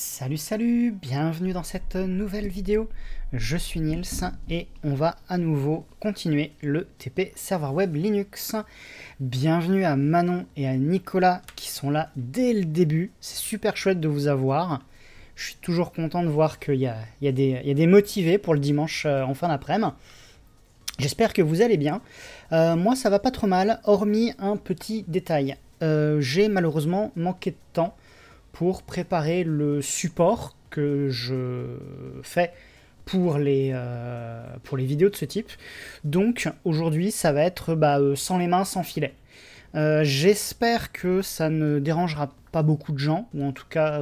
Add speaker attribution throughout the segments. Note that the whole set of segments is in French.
Speaker 1: Salut salut, bienvenue dans cette nouvelle vidéo. Je suis Niels et on va à nouveau continuer le TP Server Web Linux. Bienvenue à Manon et à Nicolas qui sont là dès le début. C'est super chouette de vous avoir. Je suis toujours content de voir qu'il y, y, a, des, motivés pour le dimanche euh, en fin d'après-midi. J'espère que vous allez bien. Euh, moi ça va pas trop mal, hormis un petit détail. Euh, j'ai malheureusement manqué de temps pour préparer le support que je fais pour les, euh, pour les vidéos de ce type. Donc aujourd'hui, ça va être bah, euh, sans les mains, sans filet. Euh, j'espère que ça ne dérangera pas beaucoup de gens, ou en tout cas,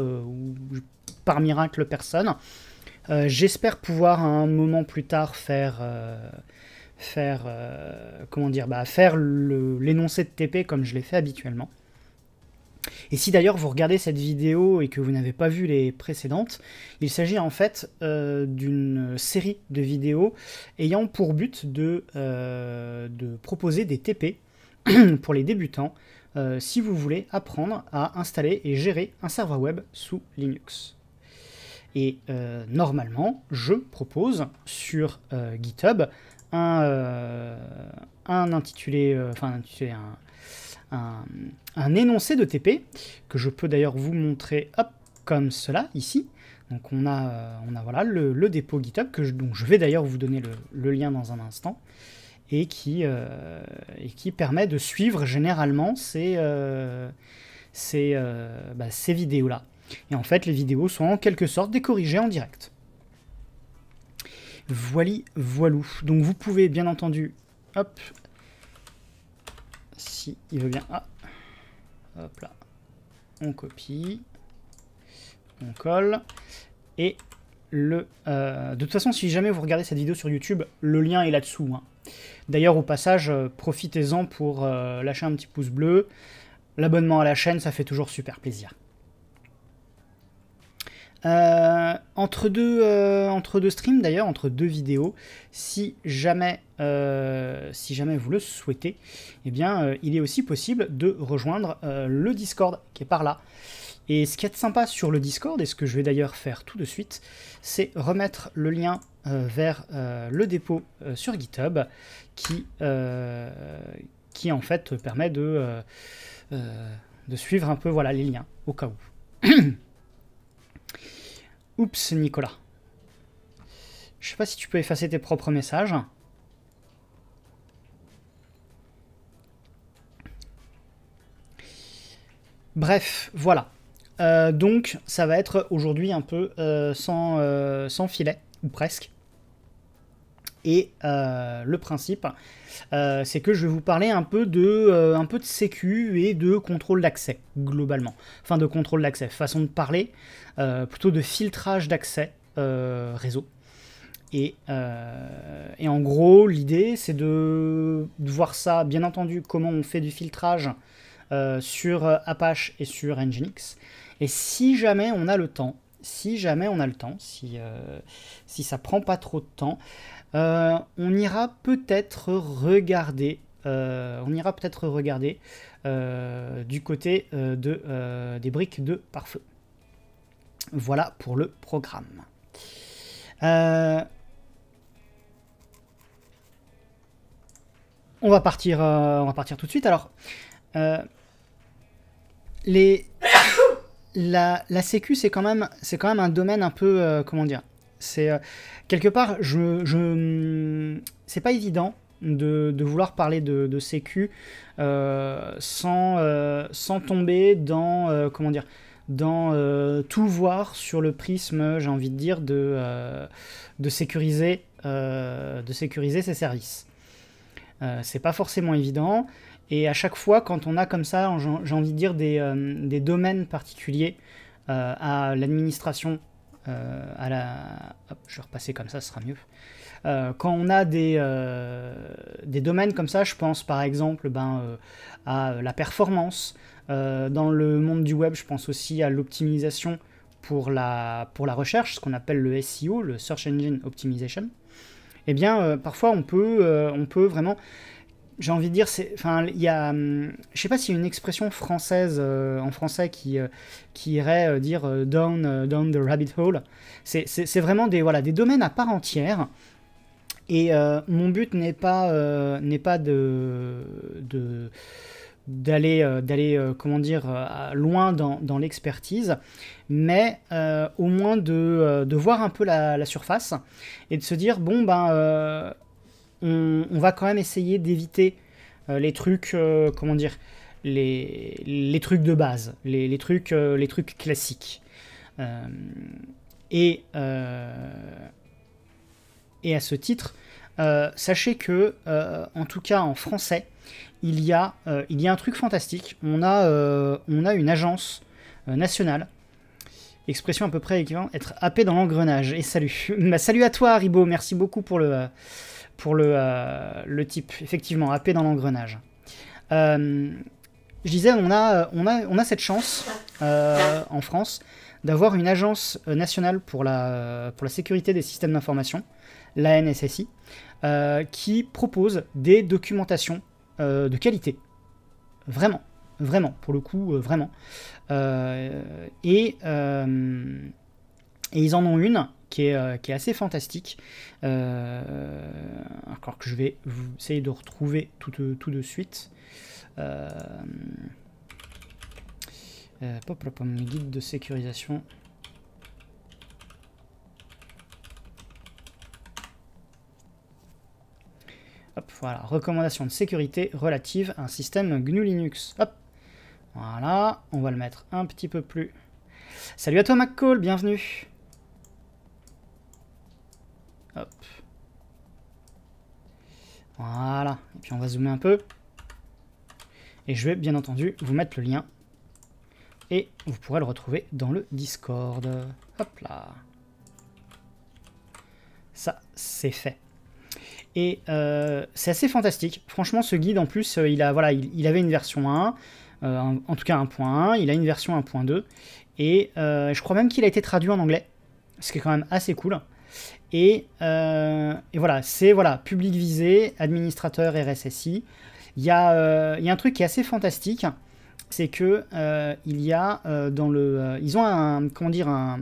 Speaker 1: par miracle, personne. J'espère pouvoir un moment plus tard faire faire comment dire bah, faire l'énoncé de TP comme je l'ai fait habituellement. Et si d'ailleurs vous regardez cette vidéo et que vous n'avez pas vu les précédentes, il s'agit en fait euh, d'une série de vidéos ayant pour but de, euh, de proposer des TP pour les débutants euh, si vous voulez apprendre à installer et gérer un serveur web sous Linux. Et normalement, je propose sur GitHub un, un intitulé, enfin intitulé, un, un, énoncé de TP que je peux d'ailleurs vous montrer comme cela ici. Donc on a, euh, on a voilà, le, dépôt GitHub, que je, dont je vais d'ailleurs vous donner le, lien dans un instant, et qui, euh, qui permet de suivre généralement ces, euh, bah, ces vidéos-là. Et en fait, les vidéos sont en quelque sorte décorrigées en direct. Voili, voilou. Donc vous pouvez bien entendu hop, il veut bien. Ah. Hop là. On copie. On colle. Et le... Euh, de toute façon, si jamais vous regardez cette vidéo sur YouTube, le lien est là-dessous. Hein. D'ailleurs, au passage, euh, profitez-en pour euh, lâcher un petit pouce bleu. L'abonnement à la chaîne, ça fait toujours super plaisir. Euh, entre, deux, euh, entre deux streams d'ailleurs, entre deux vidéos, si jamais, euh, si jamais vous le souhaitez, eh bien, il est aussi possible de rejoindre le Discord qui est par là. Et ce qui est sympa sur le Discord, et ce que je vais d'ailleurs faire tout de suite, c'est remettre le lien vers le dépôt sur GitHub qui, qui en fait permet de, de suivre un peu voilà, les liens au cas où. Oups, Nicolas. Je sais pas si tu peux effacer tes propres messages. Bref, voilà. Euh, donc, ça va être aujourd'hui un peu euh, sans, euh, sans filet, ou presque. Et euh, le principe, euh, c'est que je vais vous parler un peu de, euh, un peu de sécu et de contrôle d'accès, globalement. Enfin, de contrôle d'accès, façon de parler, plutôt de filtrage d'accès réseau. Et, en gros, l'idée, c'est de, voir ça, bien entendu, comment on fait du filtrage sur Apache et sur Nginx. Et si jamais on a le temps, si jamais on a le temps, si, euh, si ça prend pas trop de temps, euh, on ira peut-être regarder, euh, on ira peut-être regarder euh, du côté de, des briques de pare-feu. Voilà pour le programme. on va partir, on va partir tout de suite. Alors, les la, la sécu c'est quand même c'est quand même un domaine un peu comment dire c'est euh, quelque part, je, hmm, c'est pas évident de, vouloir parler de, sécu euh, sans, euh, sans tomber dans comment dire dans tout voir sur le prisme j'ai envie de dire de, sécuriser de sécuriser ses services c'est pas forcément évident et à chaque fois quand on a comme ça j'ai envie de dire des domaines particuliers à l'administration euh, à la... je vais repasser comme ça, ce sera mieux. Euh, quand on a des, euh, des domaines comme ça, je pense par exemple ben, à la performance. dans le monde du web, je pense aussi à l'optimisation pour la, pour la recherche, ce qu'on appelle le SEO, le Search Engine Optimization. Eh bien, parfois, on peut, on peut vraiment j'ai envie de dire, c'est, enfin, il y a, hum, je sais pas s'il y a une expression française euh, en français qui, euh, qui irait euh, dire down, down the rabbit hole. C'est, vraiment des, voilà, des domaines à part entière. Et mon but n'est pas, n'est pas de, d'aller d'aller comment dire loin dans, l'expertise mais au moins de, de, voir un peu la, la, surface et de se dire bon ben on, va quand même essayer d'éviter euh, les trucs, euh, comment dire, les, les, trucs de base, les, trucs, euh, les trucs classiques. et, à ce titre, sachez que, en tout cas en français, il y a, il y un truc fantastique. On a, on a une agence nationale, expression à peu près équivalente, être happé dans l'engrenage. Et salut. Bah, salut à toi, Ribo. Merci beaucoup pour le, pour le, euh, le type, effectivement, AP dans l'engrenage. Euh, je disais, on a, on a, on a cette chance euh, en France d'avoir une agence nationale pour la, pour la sécurité des systèmes d'information, la NSSI, qui propose des documentations de qualité. Vraiment, vraiment, pour le coup, vraiment. et, et ils en ont une euh, qui est, assez fantastique. Euh, encore que je vais essayer de retrouver tout, de suite. hop euh, hop mon guide de sécurisation. Hop, voilà, recommandation de sécurité relative à un système GNU Linux. Hop, voilà, on va le mettre un petit peu plus. Salut à toi McCall, bienvenue. Hop. Voilà. Et puis on va zoomer un peu. Et je vais bien entendu vous mettre le lien. Et vous pourrez le retrouver dans le Discord. Hop là. Ça, c'est fait. Et euh, c'est assez fantastique. Franchement, ce guide, en plus, euh, il, a, voilà, il, avait une version 1, euh, en, tout cas 1.1, il a une version 1.2. Et je crois même qu'il a été traduit en anglais, ce qui est quand même assez cool. Euh, et, voilà, c'est voilà, public visé, administrateur RSSI. Il y, a, euh, y un truc qui est assez fantastique, c'est que euh, il y a dans le, ils ont un, comment dire, un,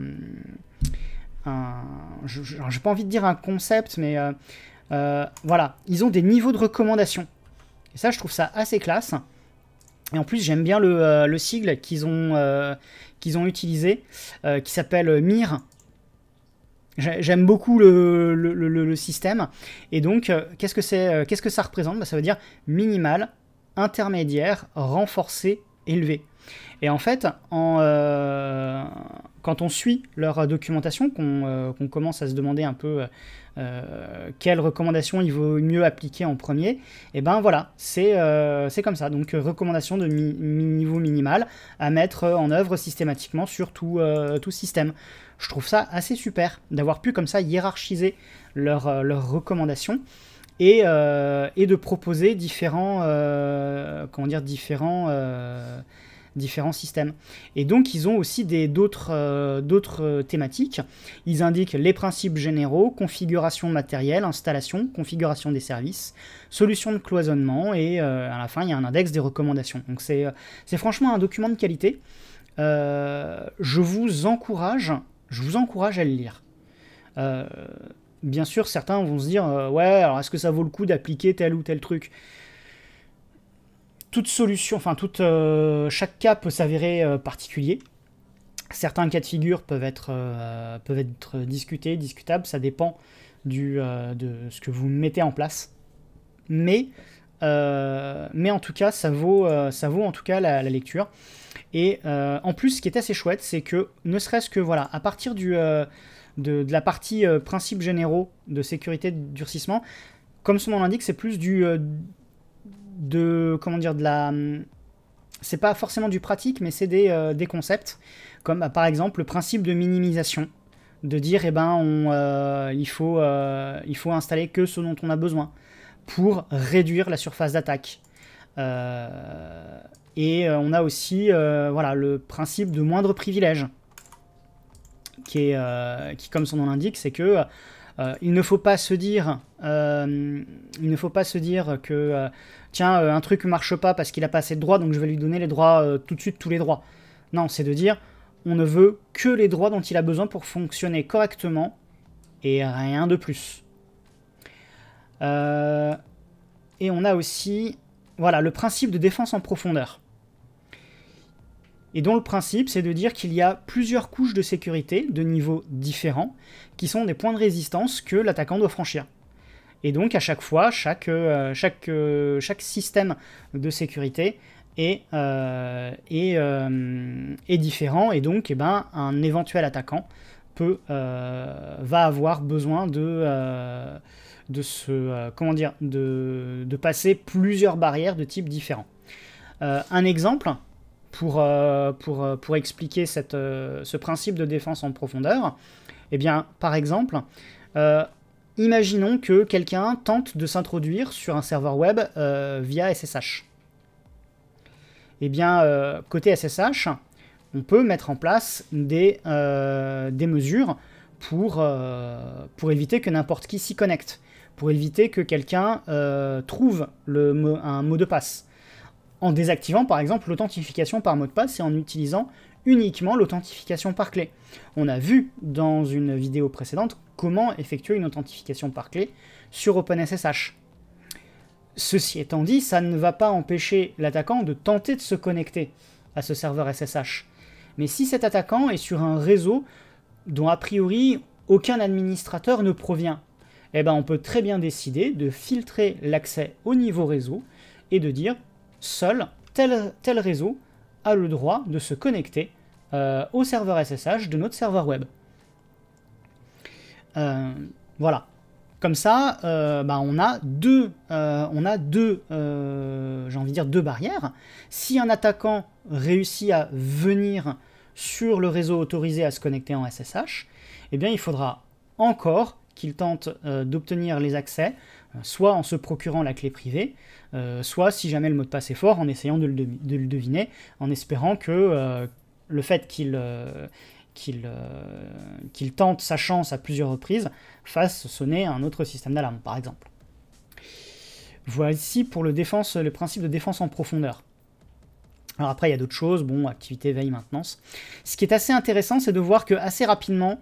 Speaker 1: j'ai pas envie de dire un concept, mais voilà, ils ont des niveaux de recommandation. Et ça, je trouve ça assez classe. Et en plus, j'aime bien le, sigle qu'ils ont, qu'ils ont utilisé, qui s'appelle MIR, J'aime beaucoup le, système. Et donc, euh, qu'est-ce que c'est euh, Qu'est-ce que ça représente bah, Ça veut dire minimal, intermédiaire, renforcé, élevé. Et en fait, euh, quand on suit leur documentation, qu'on commence à se demander un peu euh, quelles recommandations il vaut mieux appliquer en premier, et eh ben voilà, euh, c'est comme ça. Donc euh, recommandations de niveau minimal à mettre en œuvre systématiquement sur tout, système. Je trouve ça assez super d'avoir pu comme ça hiérarchiser leurs recommandations. Et, et, de proposer différents, comment dire, différents différents systèmes. Et donc ils ont aussi d'autres euh, euh, thématiques. Ils indiquent les principes généraux, configuration matérielle, installation, configuration des services, solution de cloisonnement et euh, à la fin il y a un index des recommandations. Donc c'est franchement un document de qualité. je vous encourage, je vous encourage à le lire. bien sûr, certains vont se dire, ouais, alors est-ce que ça vaut le coup d'appliquer tel ou tel truc toute solution, enfin, toute, euh, chaque cas peut s'avérer euh, particulier. Certains cas de figure peuvent être, euh, peuvent être discutés, discutables, ça dépend du, de ce que vous mettez en place. Mais mais en tout cas, ça vaut, ça vaut en tout cas la, lecture. Et en plus, ce qui est assez chouette, c'est que ne serait-ce que voilà, à partir du, de, la partie principes généraux de sécurité de durcissement, comme son nom l'indique, c'est plus du de comment dire de la hum, c'est pas forcément du pratique mais c'est des, euh, concepts comme bah, par exemple le principe de minimisation de dire eh ben on, euh, il faut euh, il faut installer que ce dont on a besoin pour réduire la surface d'attaque et on a aussi voilà le principe de moindre privilège qui est qui comme son nom l'indique c'est que il ne faut pas se dire il ne faut pas se dire que tiens, euh, un truc marche pas parce qu'il a pas assez de droits, donc je vais lui donner les droits euh, tout de suite, tous les droits. Non, c'est de dire, on ne veut que les droits dont il a besoin pour fonctionner correctement et rien de plus. Euh, et on a aussi, voilà, le principe de défense en profondeur. Et dont le principe, c'est de dire qu'il y a plusieurs couches de sécurité de niveaux différents qui sont des points de résistance que l'attaquant doit franchir. Et donc à chaque fois, chaque, euh, chaque, euh, chaque système de sécurité est, euh, est, est, différent et donc eh ben, un éventuel attaquant peut, va avoir besoin de de se, comment dire, de, passer plusieurs barrières de type différent. un exemple pour, pour, pour expliquer cette, ce principe de défense en profondeur, eh bien, par exemple, Imaginons que quelqu'un tente de s'introduire sur un serveur web euh, via SSH. Eh bien, euh, côté SSH, on peut mettre en place des, euh, des mesures pour, pour éviter que n'importe qui s'y connecte, pour éviter que quelqu'un trouve le, un mot de passe, en désactivant par exemple l'authentification par mot de passe et en utilisant uniquement l'authentification par clé. On a vu dans une vidéo précédente comment effectuer une authentification par clé sur OpenSSH. Ceci étant dit, ça ne va pas empêcher l'attaquant de tenter de se connecter à ce serveur SSH. Mais si cet attaquant est sur un réseau dont a priori aucun administrateur ne provient, eh ben on peut très bien décider de filtrer l'accès au niveau réseau et de dire seul tel, tel réseau a le droit de se connecter euh, au serveur SSH de notre serveur web. Euh, voilà. Comme ça, euh, bah, on a deux, on a deux, j'ai envie de dire deux barrières. Si un attaquant réussit à venir sur le réseau autorisé à se connecter en SSH, eh bien, il faudra encore qu'il tente d'obtenir les accès, soit en se procurant la clé privée, soit si jamais le mot de passe est fort, en essayant de le, deviner, en espérant que le fait euh, euh, qu'il tente sa chance à plusieurs reprises fasse sonner un autre système d'alarme, par exemple. Voici pour le, défense, le principe de défense en profondeur. Alors après, il y a d'autres choses, bon, activité, veille, maintenance. Ce qui est assez intéressant, c'est de voir que assez rapidement,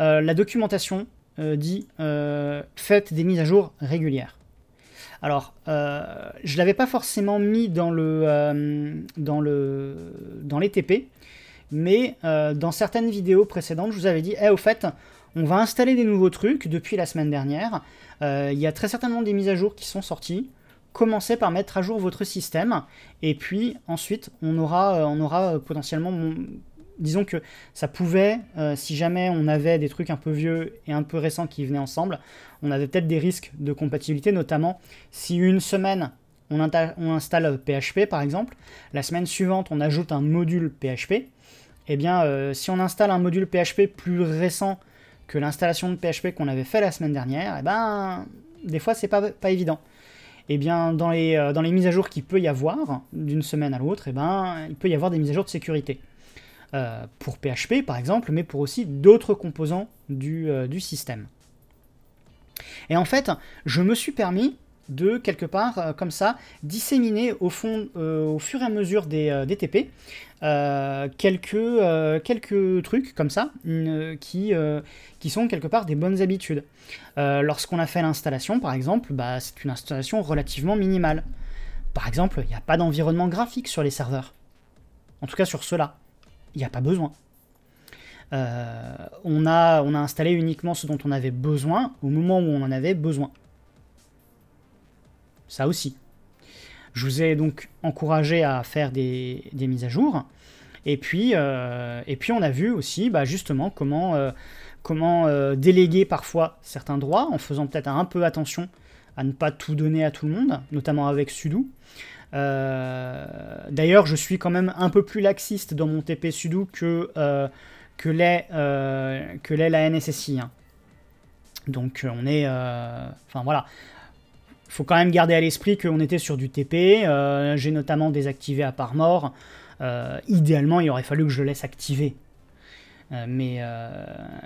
Speaker 1: euh, la documentation dit faites des mises à jour régulières. Alors, je ne l'avais pas forcément mis dans le, dans le dans les TP, mais euh, dans certaines vidéos précédentes, je vous avais dit, eh, au fait, on va installer des nouveaux trucs depuis la semaine dernière. Euh, il y a très certainement des mises à jour qui sont sorties. Commencez par mettre à jour votre système, et puis ensuite, on aura, euh, potentiellement... Disons que ça pouvait, si jamais on avait des trucs un peu vieux et un peu récents qui venaient ensemble, on avait peut-être des risques de compatibilité, notamment si une semaine on installe PHP par exemple, la semaine suivante on ajoute un module PHP, eh bien, euh, si on installe un module PHP plus récent que l'installation de PHP qu'on avait fait la semaine dernière, eh ben, des fois, c'est pas, pas évident. Eh bien, dans les, euh, dans les mises à jour qu'il peut y avoir, d'une semaine à l'autre, eh ben, il peut y avoir des mises à jour de sécurité. Euh, pour PHP, par exemple, mais pour aussi d'autres composants du, du système. Et en fait, je me suis permis de quelque part euh, comme ça disséminer au fond euh, au fur et à mesure des, euh, TP quelques, quelques trucs comme ça qui, qui sont quelque part des bonnes habitudes. Lorsqu'on a fait l'installation par exemple, bah, c'est une installation relativement minimale. Par exemple, il n'y a pas d'environnement graphique sur les serveurs. En tout cas sur ceux-là. Il n'y a pas besoin. on, a, on a installé uniquement ce dont on avait besoin au moment où on en avait besoin ça aussi. Je vous ai donc encouragé à faire des, mises à jour. Et puis, euh, et puis on a vu aussi bah, justement comment, euh, comment euh, déléguer parfois certains droits en faisant peut-être un peu attention à ne pas tout donner à tout le monde, notamment avec Sudou. D'ailleurs, je suis quand même un peu plus laxiste dans mon TP Sudou que, que l'est la NSSI. Hein. Donc on est... Enfin voilà faut quand même garder à l'esprit qu'on était sur du TP. Euh, j'ai notamment désactivé à part mort. Euh, idéalement, il aurait fallu que je le laisse activer. Euh, mais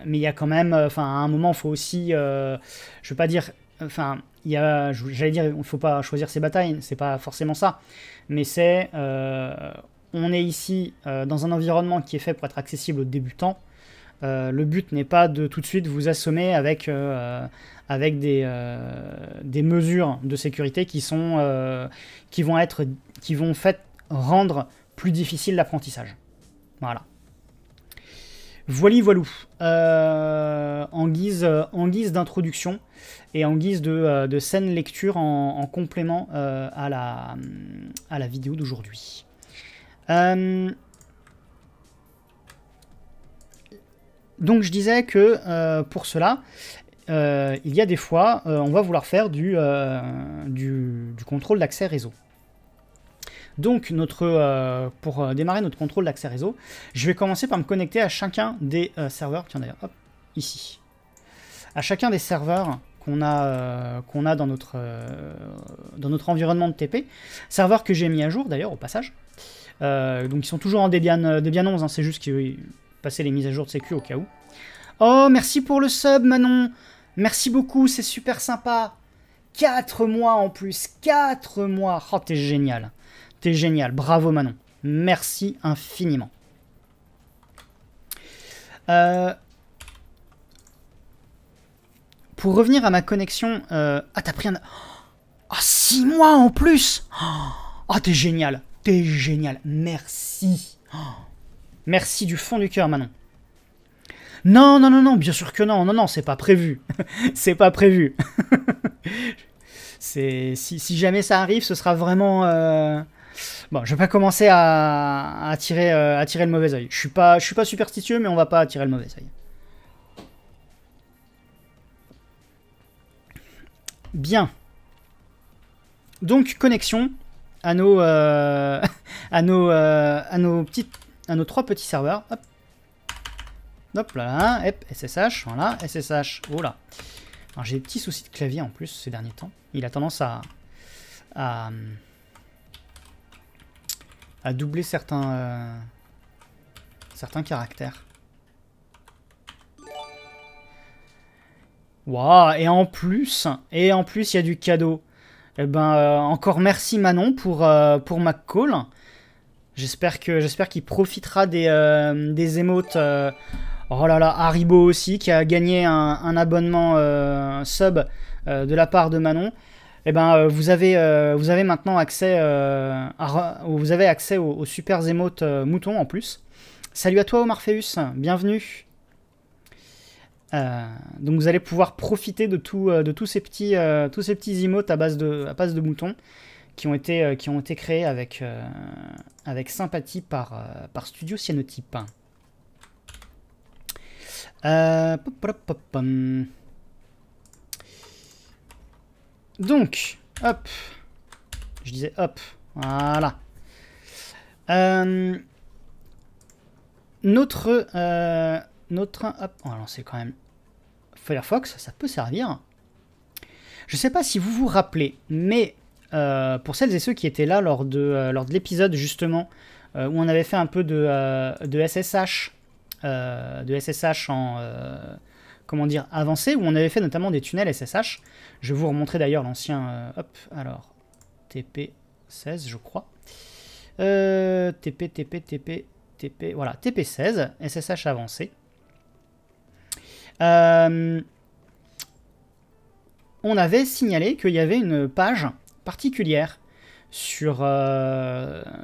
Speaker 1: mais il y a quand même, enfin à un moment, faut aussi, je veux pas dire, enfin il y a, j'allais dire, il faut pas choisir ses batailles, c'est pas forcément ça, mais c'est on est ici dans un environnement qui est fait pour être accessible aux débutants. le but n'est pas de tout de suite vous assommer avec, avec euh, des, mesures de sécurité qui, sont, euh, qui vont être qui vont fait rendre plus difficile l'apprentissage. Voilà. Voili voilou. Euh, en guise, en guise d'introduction et en guise de, de scène lecture en, complément à, la, à la vidéo d'aujourd'hui. Donc je disais que pour cela, euh, il y a des fois, euh, on va vouloir faire euh, du, du, contrôle d'accès réseau. Donc, notre, pour démarrer notre contrôle d'accès réseau, je vais commencer par me connecter à chacun des serveurs. Tiens d'ailleurs, hop, ici. À chacun des serveurs qu'on a, a dans, notre, dans notre environnement de TP. Serveurs que j'ai mis à jour d'ailleurs au passage. donc ils sont toujours en Debian, 11, hein. c'est juste qu'ils passaient les mises à jour de sécu au cas où. Oh, merci pour le sub Manon Merci beaucoup, c'est super sympa. 4 mois en plus, 4 mois. Oh, t'es génial. T'es génial. Bravo Manon. Merci infiniment. Euh, pour revenir à ma connexion... Euh, ah, t'as pris un... Ah, 6 mois en plus Ah, oh, t'es génial. T'es génial. Merci. Merci du fond du cœur, Manon. Non, non, non, non, bien sûr que non, non, non, c'est pas prévu. c'est pas prévu. c'est si, jamais ça arrive, ce sera vraiment. Euh, bon, je vais pas commencer à, tirer, euh, le mauvais oeil. Je suis pas, suis pas superstitieux, mais on va pas attirer le mauvais oeil. Bien. Donc connexion à nos, euh, à nos, à nos petites, à nos trois petits serveurs. Hop. Hop là, hop, SSH, voilà, SSH, oh là. Alors j'ai des petits soucis de clavier en plus ces derniers temps. Il a tendance à, à, à doubler certains, euh, certains caractères. Waouh, et en plus, et en plus il y a du cadeau. Eh ben, euh, encore merci Manon pour, euh, ma call. J'espère qu'il profitera des, des émotes Oh là là, Haribo aussi, qui a gagné un, abonnement euh, sub euh, de la part de Manon. Eh ben, euh, vous, avez, vous avez maintenant accès, à, vous avez accès aux, super émotes moutons en plus. Salut à toi Omarpheus bienvenue. donc vous allez pouvoir profiter de, tout, de tous, ces petits, tous ces petits emotes à base de, base de moutons qui ont été, qui ont été créés avec, avec sympathie par, par Studio Cyanotype. Euh, Donc, hop. Je disais hop. Voilà. Euh, notre... Euh, notre... Hop, on va lancer quand même Firefox, ça peut servir. Je sais pas si vous vous rappelez, mais pour celles et ceux qui étaient là lors de, lors de l'épisode justement, où on avait fait un peu de SSH euh, de SSH en euh, comment dire avancé où on avait fait notamment des tunnels SSH. Je vais vous remontrer d'ailleurs l'ancien euh, hop alors TP 16 je crois. TP TP TP TP voilà TP 16 SSH avancé. on avait signalé qu'il y avait une page particulière sur,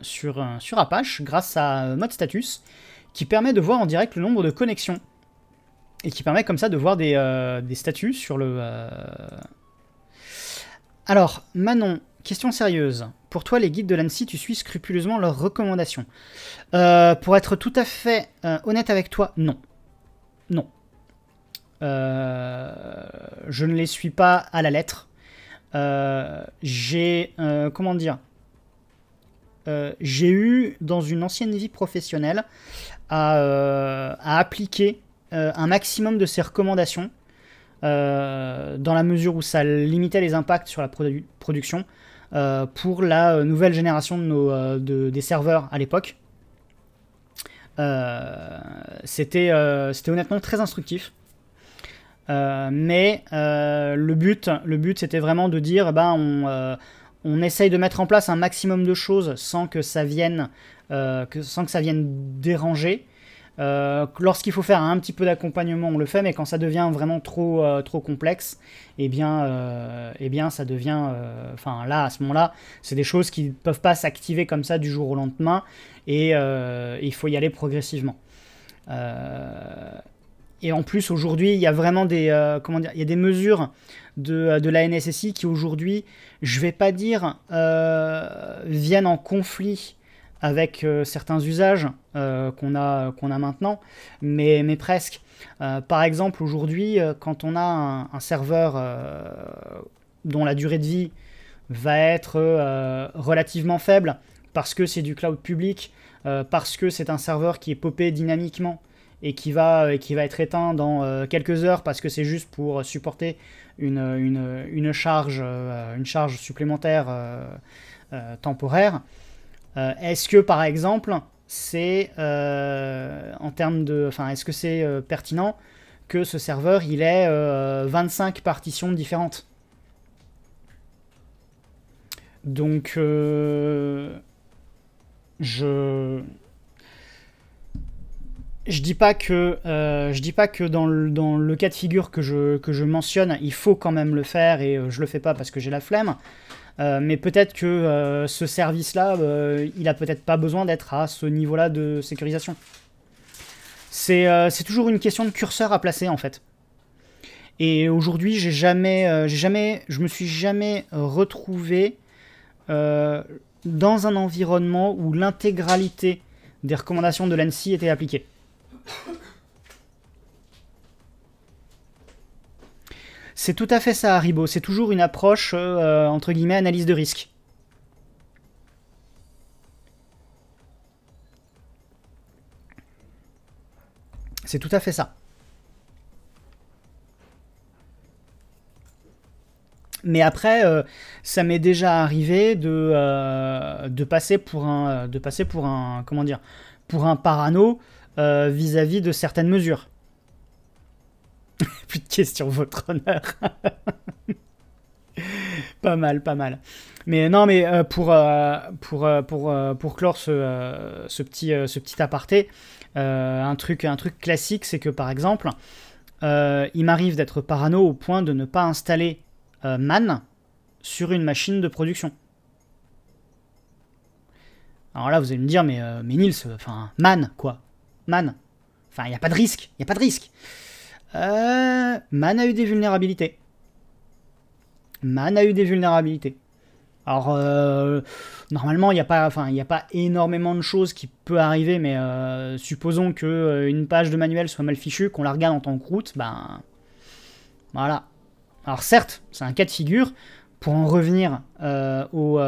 Speaker 1: sur, sur Apache grâce à Status qui permet de voir en direct le nombre de connexions et qui permet comme ça de voir des, euh, des statuts sur le... Euh. Alors, Manon, question sérieuse. Pour toi, les guides de l'ANSI, tu suis scrupuleusement leurs recommandations. Euh, pour être tout à fait honnête avec toi, non. Non. je ne les suis pas à la lettre. J'ai... comment dire J'ai eu, dans une ancienne vie professionnelle, euh, à, appliquer euh, un maximum de ces recommandations, euh, dans la mesure où ça limitait les impacts sur la production, pour la nouvelle génération de des serveurs à l'époque. C'était honnêtement très instructif. mais le but, le but c'était vraiment de dire, bah, on, on essaye de mettre en place un maximum de choses sans que ça vienne euh, sans que ça vienne déranger. Euh, lorsqu'il faut faire un petit peu d'accompagnement, on le fait, mais quand ça devient vraiment trop, euh, trop complexe, et eh bien, euh, eh bien, ça devient. Enfin, là, à ce moment-là, c'est des choses qui ne peuvent pas s'activer comme ça du jour au lendemain, et il faut y aller progressivement. et en plus, aujourd'hui, il y a vraiment des, comment dire, il y a des mesures de, de la NSSI qui, aujourd'hui, je vais pas dire, viennent en conflit avec euh, certains usages euh, qu'on a, maintenant, mais, presque. Euh, par exemple, aujourd'hui, quand on a un, serveur dont la durée de vie va être relativement faible parce que c'est du cloud public, parce que c'est un serveur qui est popé dynamiquement et qui va, qui va être éteint dans quelques heures parce que c'est juste pour supporter une, une charge supplémentaire temporaire. Euh, est-ce que par exemple, c'est euh, en termes de, enfin, est-ce que c'est euh, pertinent que ce serveur il ait 25 partitions différentes Donc, je je dis pas que je dis pas que dans le, cas de figure que je, que je mentionne, il faut quand même le faire et je le fais pas parce que j'ai la flemme. Euh, mais peut-être que euh, ce service-là, euh, il a peut-être pas besoin d'être à ce niveau-là de sécurisation. C'est toujours une question de curseur à placer en fait. Et aujourd'hui, j'ai jamais, jamais, je me suis jamais retrouvé dans un environnement où l'intégralité des recommandations de l'ANSI était appliquée. C'est tout à fait ça, Haribo. C'est toujours une approche, euh, euh, entre guillemets, analyse de risque. C'est tout à fait ça. Mais après, euh, ça m'est déjà arrivé de, de, passer pour un, de passer pour un, comment dire, pour un parano vis à -vis de certaines mesures de questions, votre honneur. pas mal, pas mal. Mais non, mais euh, pour, euh, pour, euh, pour, pour clore ce, petit, ce petit aparté, un, truc, un truc classique, c'est que par exemple, il m'arrive d'être parano au point de ne pas installer MAN sur une machine de production. Alors là, vous allez me dire, mais, mais Nils, enfin, MAN, quoi. MAN. Enfin, il n'y a pas de risque, il n'y a pas de risque. Euh, Man a eu des vulnérabilités. Man a eu des vulnérabilités. Alors, euh, normalement, il n'y a, pas, a pas énormément de choses qui peut arriver, mais euh, supposons que euh, une page de manuel soit mal fichue, qu'on la regarde en tant que route, ben. Voilà. Alors, certes, c'est un cas de figure. Pour en revenir au,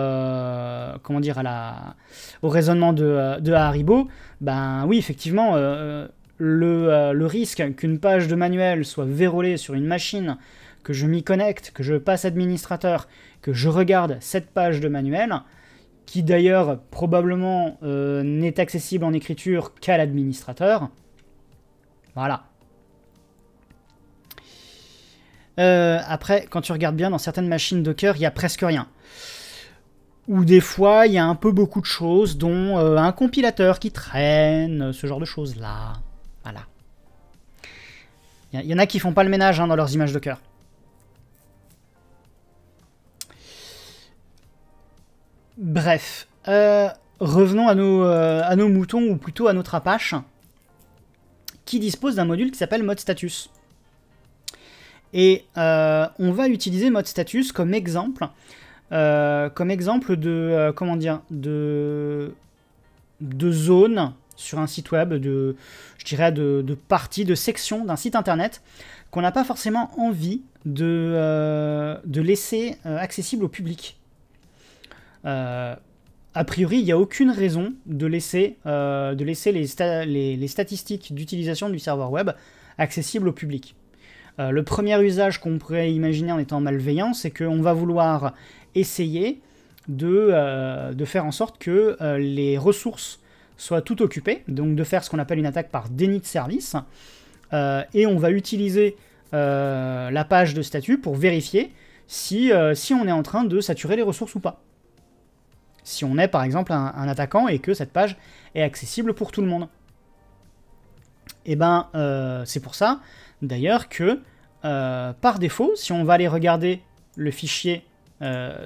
Speaker 1: comment dire, au raisonnement de, de Haribo, ben oui, effectivement, euh, le, risque qu'une page de manuel soit verrouillée sur une machine, que je m'y connecte, que je passe administrateur, que je regarde cette page de manuel, qui d'ailleurs probablement euh, n'est accessible en écriture qu'à l'administrateur. Voilà. Euh, après, quand tu regardes bien, dans certaines machines Docker, il n'y a presque rien. Ou des fois, il y a un peu beaucoup de choses, dont un compilateur qui traîne, ce genre de choses-là. Voilà. Il y, en a qui font pas le ménage hein, dans leurs images de cœur. Bref, euh, revenons à nos, euh, à nos, moutons, ou plutôt à notre Apache, qui dispose d'un module qui s'appelle mode status. Et euh, on va utiliser mode status comme exemple, comme exemple de, comment dire, de, de zone sur un site web, de, je dirais de, partie, de section d'un site internet qu'on n'a pas forcément envie de, euh, de laisser euh, accessible au public. Euh, a priori, il n'y a aucune raison de laisser, de laisser les, les, statistiques d'utilisation du serveur web accessibles au public. le premier usage qu'on pourrait imaginer en étant malveillant, c'est qu'on va vouloir essayer de, de, faire en sorte que les ressources soit tout occupé, donc de faire ce qu'on appelle une attaque par déni de service. Euh, et on va utiliser euh, la page de statut pour vérifier si, euh, si on est en train de saturer les ressources ou pas. Si on est par exemple un, attaquant et que cette page est accessible pour tout le monde. Et eh ben c'est pour ça d'ailleurs que par défaut, si on va aller regarder le fichier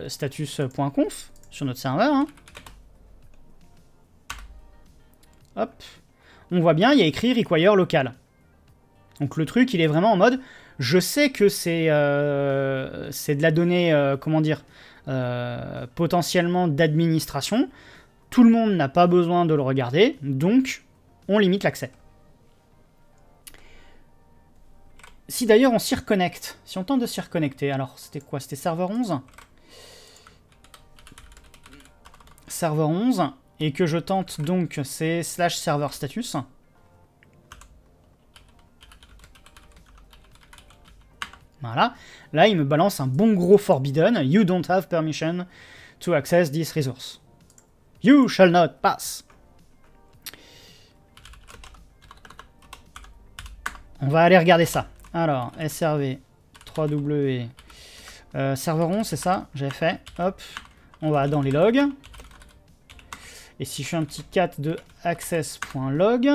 Speaker 1: status.conf sur notre serveur, hein, Hop. On voit bien, il y a écrit require local. Donc le truc, il est vraiment en mode, je sais que c'est euh, de la donnée, euh, comment dire, euh, potentiellement d'administration. Tout le monde n'a pas besoin de le regarder, donc on limite l'accès. Si d'ailleurs on s'y reconnecte, si on tente de s'y reconnecter, alors c'était quoi C'était serveur 11 Serveur 11, et que je tente donc c'est slash server status. Voilà. Là, il me balance un bon gros forbidden. You don't have permission to access this resource. You shall not pass. On va aller regarder ça. Alors, SRV 3W euh, c'est ça J'ai fait. Hop. On va dans les logs. Et si je fais un petit cat de access.log,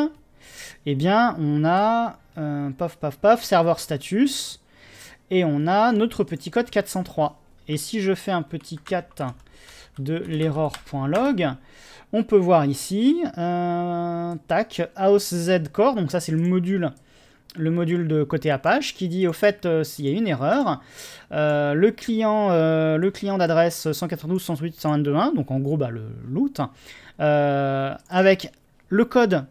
Speaker 1: eh bien, on a, euh, paf, paf, paf, serveur status, et on a notre petit code 403. Et si je fais un petit cat de l'error.log, on peut voir ici, euh, tac, house z core, donc ça c'est le module le module de côté Apache qui dit au fait euh, s'il y a une erreur, le client, le client d'adresse 192.108.122.1, donc en gros bah, le loot, euh, avec le code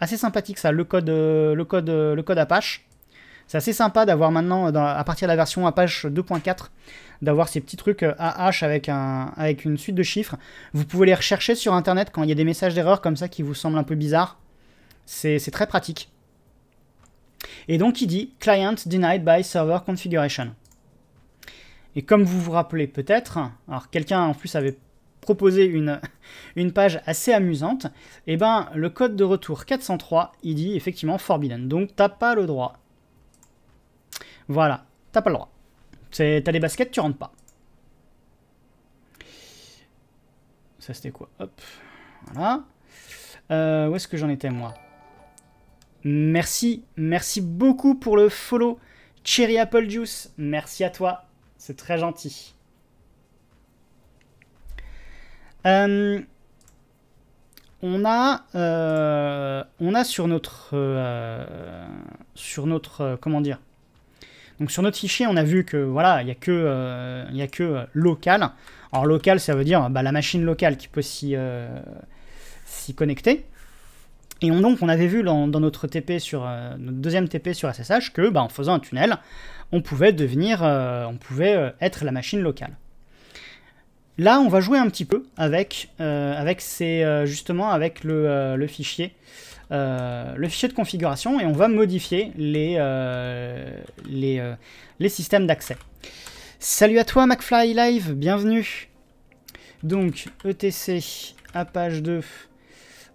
Speaker 1: assez sympathique ça, le code, euh, le code, euh, le code Apache. C'est assez sympa d'avoir maintenant, à partir de la version Apache 2.4, d'avoir ces petits trucs AH avec, un, avec une suite de chiffres. Vous pouvez les rechercher sur Internet quand il y a des messages d'erreur comme ça qui vous semblent un peu bizarres. C'est, c'est très pratique. Et donc il dit Client denied by server configuration. Et comme vous vous rappelez peut-être, alors quelqu'un en plus avait proposer une, une page assez amusante, et eh ben le code de retour 403, il dit effectivement forbidden. Donc t'as pas le droit. Voilà, t'as pas le droit. T'as des baskets, tu rentres pas. Ça c'était quoi Hop, voilà. Euh, où est-ce que j'en étais moi Merci, merci beaucoup pour le follow. Cherry Apple Juice, merci à toi, c'est très gentil. Euh, on, a, euh, on a sur notre... Euh, sur notre... comment dire donc sur fichier, on a vu que voilà, il n'y a que, a que local. Alors local, ça veut dire bah, la machine locale qui peut s'y connecter. Et on, donc, on avait vu dans, notre TP sur notre deuxième TP sur SSH que, bah, en faisant un tunnel, on pouvait devenir, on pouvait être la machine locale. Là, on va jouer un petit peu avec, euh, avec euh, justement avec le, euh, fichier, le fichier de configuration et on va modifier les, les, les systèmes d'accès. Salut à toi McFly Live, bienvenue. Donc etc page 2 qui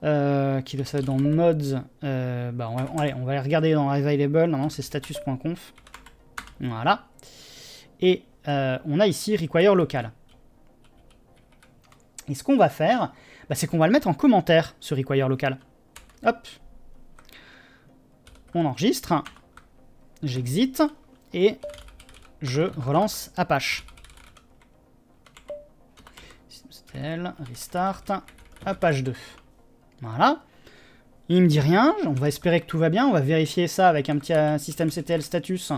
Speaker 1: doit être dans mods. Bah, on, va, aller regarder dans available. Non, non c'est status.conf. Voilà. Et on a ici require local. Et ce qu'on va faire, bah, c'est qu'on va le mettre en commentaire, ce require local. Hop. On enregistre. J'exite. Et je relance Apache. Systemctl, restart, Apache 2. Voilà. Il me dit rien, on va espérer que tout va bien, on va vérifier ça avec un petit euh, systemctl status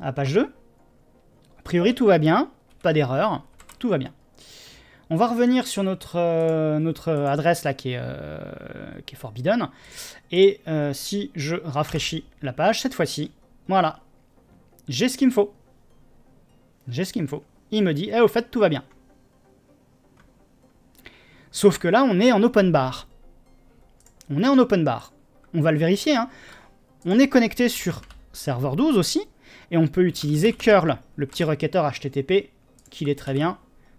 Speaker 1: Apache 2. A priori tout va bien, pas d'erreur, tout va bien. On va revenir sur notre, euh, adresse là qui est, euh, forbidden. Et euh, si je rafraîchis la page, cette fois-ci, voilà, j'ai ce qu'il me faut. J'ai ce qu'il me faut. Il me dit, eh au fait, tout va bien. Sauf que là, on est en open bar. On est en open bar. On va le vérifier. Hein. On est connecté sur serveur 12 aussi. Et on peut utiliser curl, le petit requêteur HTTP, qu'il est très bien,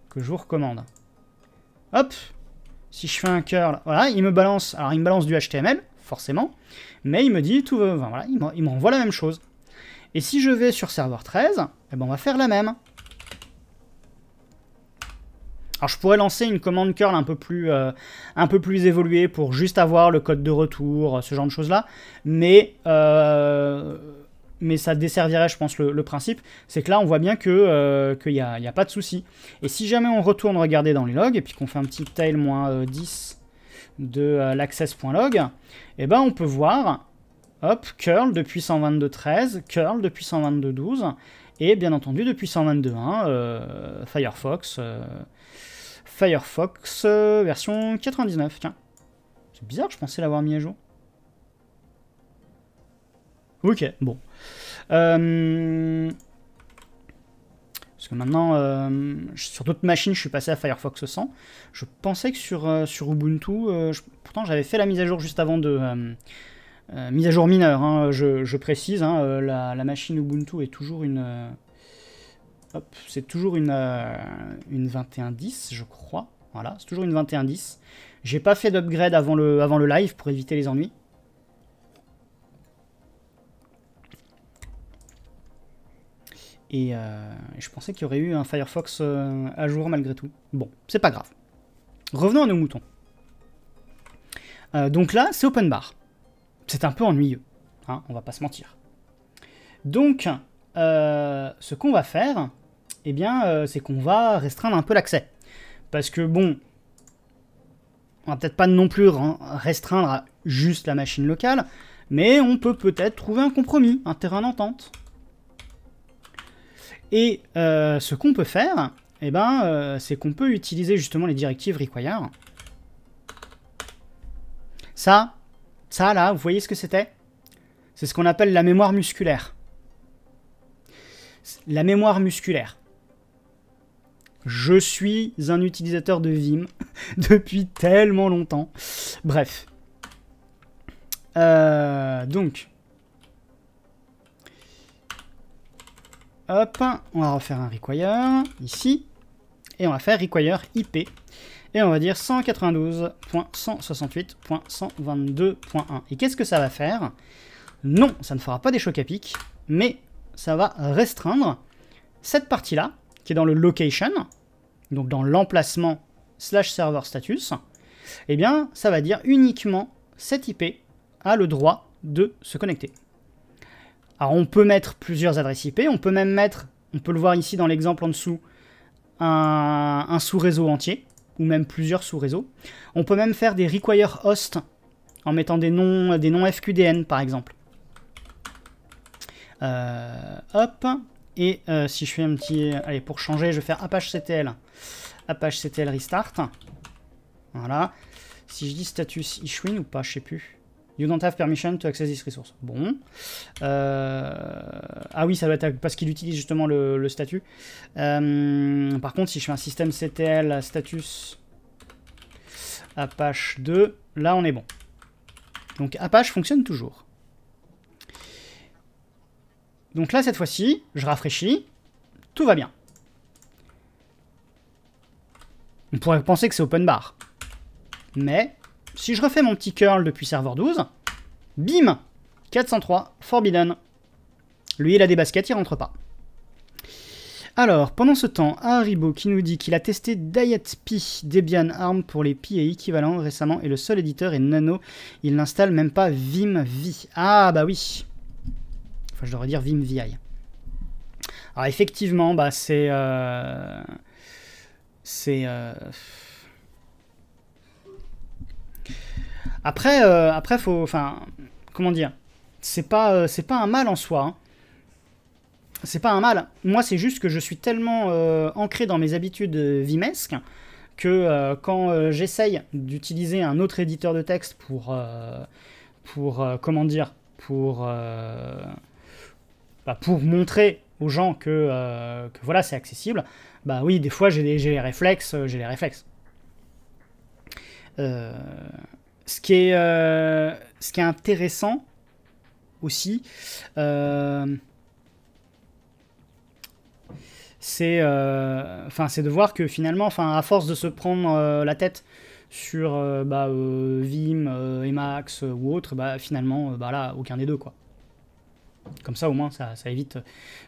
Speaker 1: que je vous recommande. Hop Si je fais un curl, voilà, il me balance, alors il me balance du HTML, forcément, mais il me dit tout, enfin, voilà, il m'envoie la même chose. Et si je vais sur serveur 13, eh ben on va faire la même. Alors je pourrais lancer une commande curl un peu plus, euh, un peu plus évoluée pour juste avoir le code de retour, ce genre de choses là, mais euh, mais ça desservirait, je pense, le, principe, c'est que là, on voit bien euh, qu'il n'y a, pas de souci. Et si jamais on retourne regarder dans les logs, et puis qu'on fait un petit tail moins 10 euh, de euh, l'access.log, eh ben, on peut voir, hop, curl depuis 122.13, curl depuis 122.12, et bien entendu depuis 122.1, Firefox, Firefox version 99, tiens. C'est bizarre, je pensais l'avoir mis à jour. Ok, bon. Euh, parce que maintenant, euh, sur d'autres machines, je suis passé à Firefox 100. Je pensais que sur, euh, sur Ubuntu, pourtant j'avais fait la mise à jour juste avant de... mise à jour mineure, hein, je, précise, hein, la, machine Ubuntu est toujours une... hop, c'est toujours une, une 2110, je crois. Voilà, c'est toujours une 2110. J'ai pas fait d'upgrade avant le, avant le live pour éviter les ennuis. Euh, et je pensais qu'il y aurait eu un Firefox euh, à jour malgré tout. Bon, c'est pas grave. Revenons à nos moutons. Euh, donc là, c'est open bar. C'est un peu ennuyeux, hein, on va pas se mentir. Donc, ce qu'on va faire, eh bien, c'est qu'on va restreindre un peu l'accès. Parce que bon, on va peut-être pas non plus restreindre à juste la machine locale, mais on peut peut-être trouver un compromis, un terrain d'entente. Et euh, ce qu'on peut faire, eh ben, euh, c'est qu'on peut utiliser justement les directives require. Ça, ça là, vous voyez ce que c'était C'est ce qu'on appelle la mémoire musculaire. La mémoire musculaire. Je suis un utilisateur de Vim depuis tellement longtemps. Bref. Euh, donc, Hop, on va refaire un require ici. Et on va faire require IP. Et on va dire 192.168.122.1. Et qu'est-ce que ça va faire Non, ça ne fera pas des chocs à pic, mais ça va restreindre cette partie-là, qui est dans le location, donc dans l'emplacement slash server status, eh bien, ça va dire uniquement cette IP a le droit de se connecter. Alors on peut mettre plusieurs adresses IP, on peut même mettre, on peut le voir ici dans l'exemple en dessous, un, sous-réseau entier, ou même plusieurs sous-réseaux. On peut même faire des require host en mettant des noms, des noms FQDN par exemple. Euh, hop, et euh, si je fais un petit... Allez, pour changer, je vais faire Apache CTL. Apache CTL Restart. Voilà. Si je dis status Ishwin ou pas, je sais plus. You don't have permission to access this resource. Bon. Euh, ah oui, ça doit être parce qu'il utilise justement le, statut. Euh, par contre, si je fais un système CTL status Apache 2, là on est bon. Donc Apache fonctionne toujours. Donc là, cette fois-ci, je rafraîchis, tout va bien. On pourrait penser que c'est open bar. Mais si je refais mon petit curl depuis serveur 12, bim 403, Forbidden. Lui, il a des baskets, il rentre pas. Alors, pendant ce temps, Haribo qui nous dit qu'il a testé dietpi Debian ARM pour les Pi et équivalents récemment et le seul éditeur est Nano. Il n'installe même pas Vim VimV. Ah bah oui. Enfin, je devrais dire VimVI. Alors ah, effectivement, bah c'est euh, c'est euh, Après, euh, après faut, enfin, comment dire, c'est pas, euh, c'est pas un mal en soi. Hein. C'est pas un mal. Moi, c'est juste que je suis tellement euh, ancré dans mes habitudes vimesques que quand j'essaye d'utiliser un autre éditeur de texte pour, pour comment dire, pour, bah, pour montrer aux gens que, voilà, c'est accessible. Bah oui, des fois, j'ai les réflexes, j'ai les réflexes. Euh, ce qui est, euh, ce qui est intéressant aussi, euh, c'est euh, enfin c'est de voir que finalement, à force de se prendre la tête sur bah, Vim, Emacs ou autre, bah, finalement, bah, là, aucun des deux quoi. Comme ça, au moins, ça, ça évite.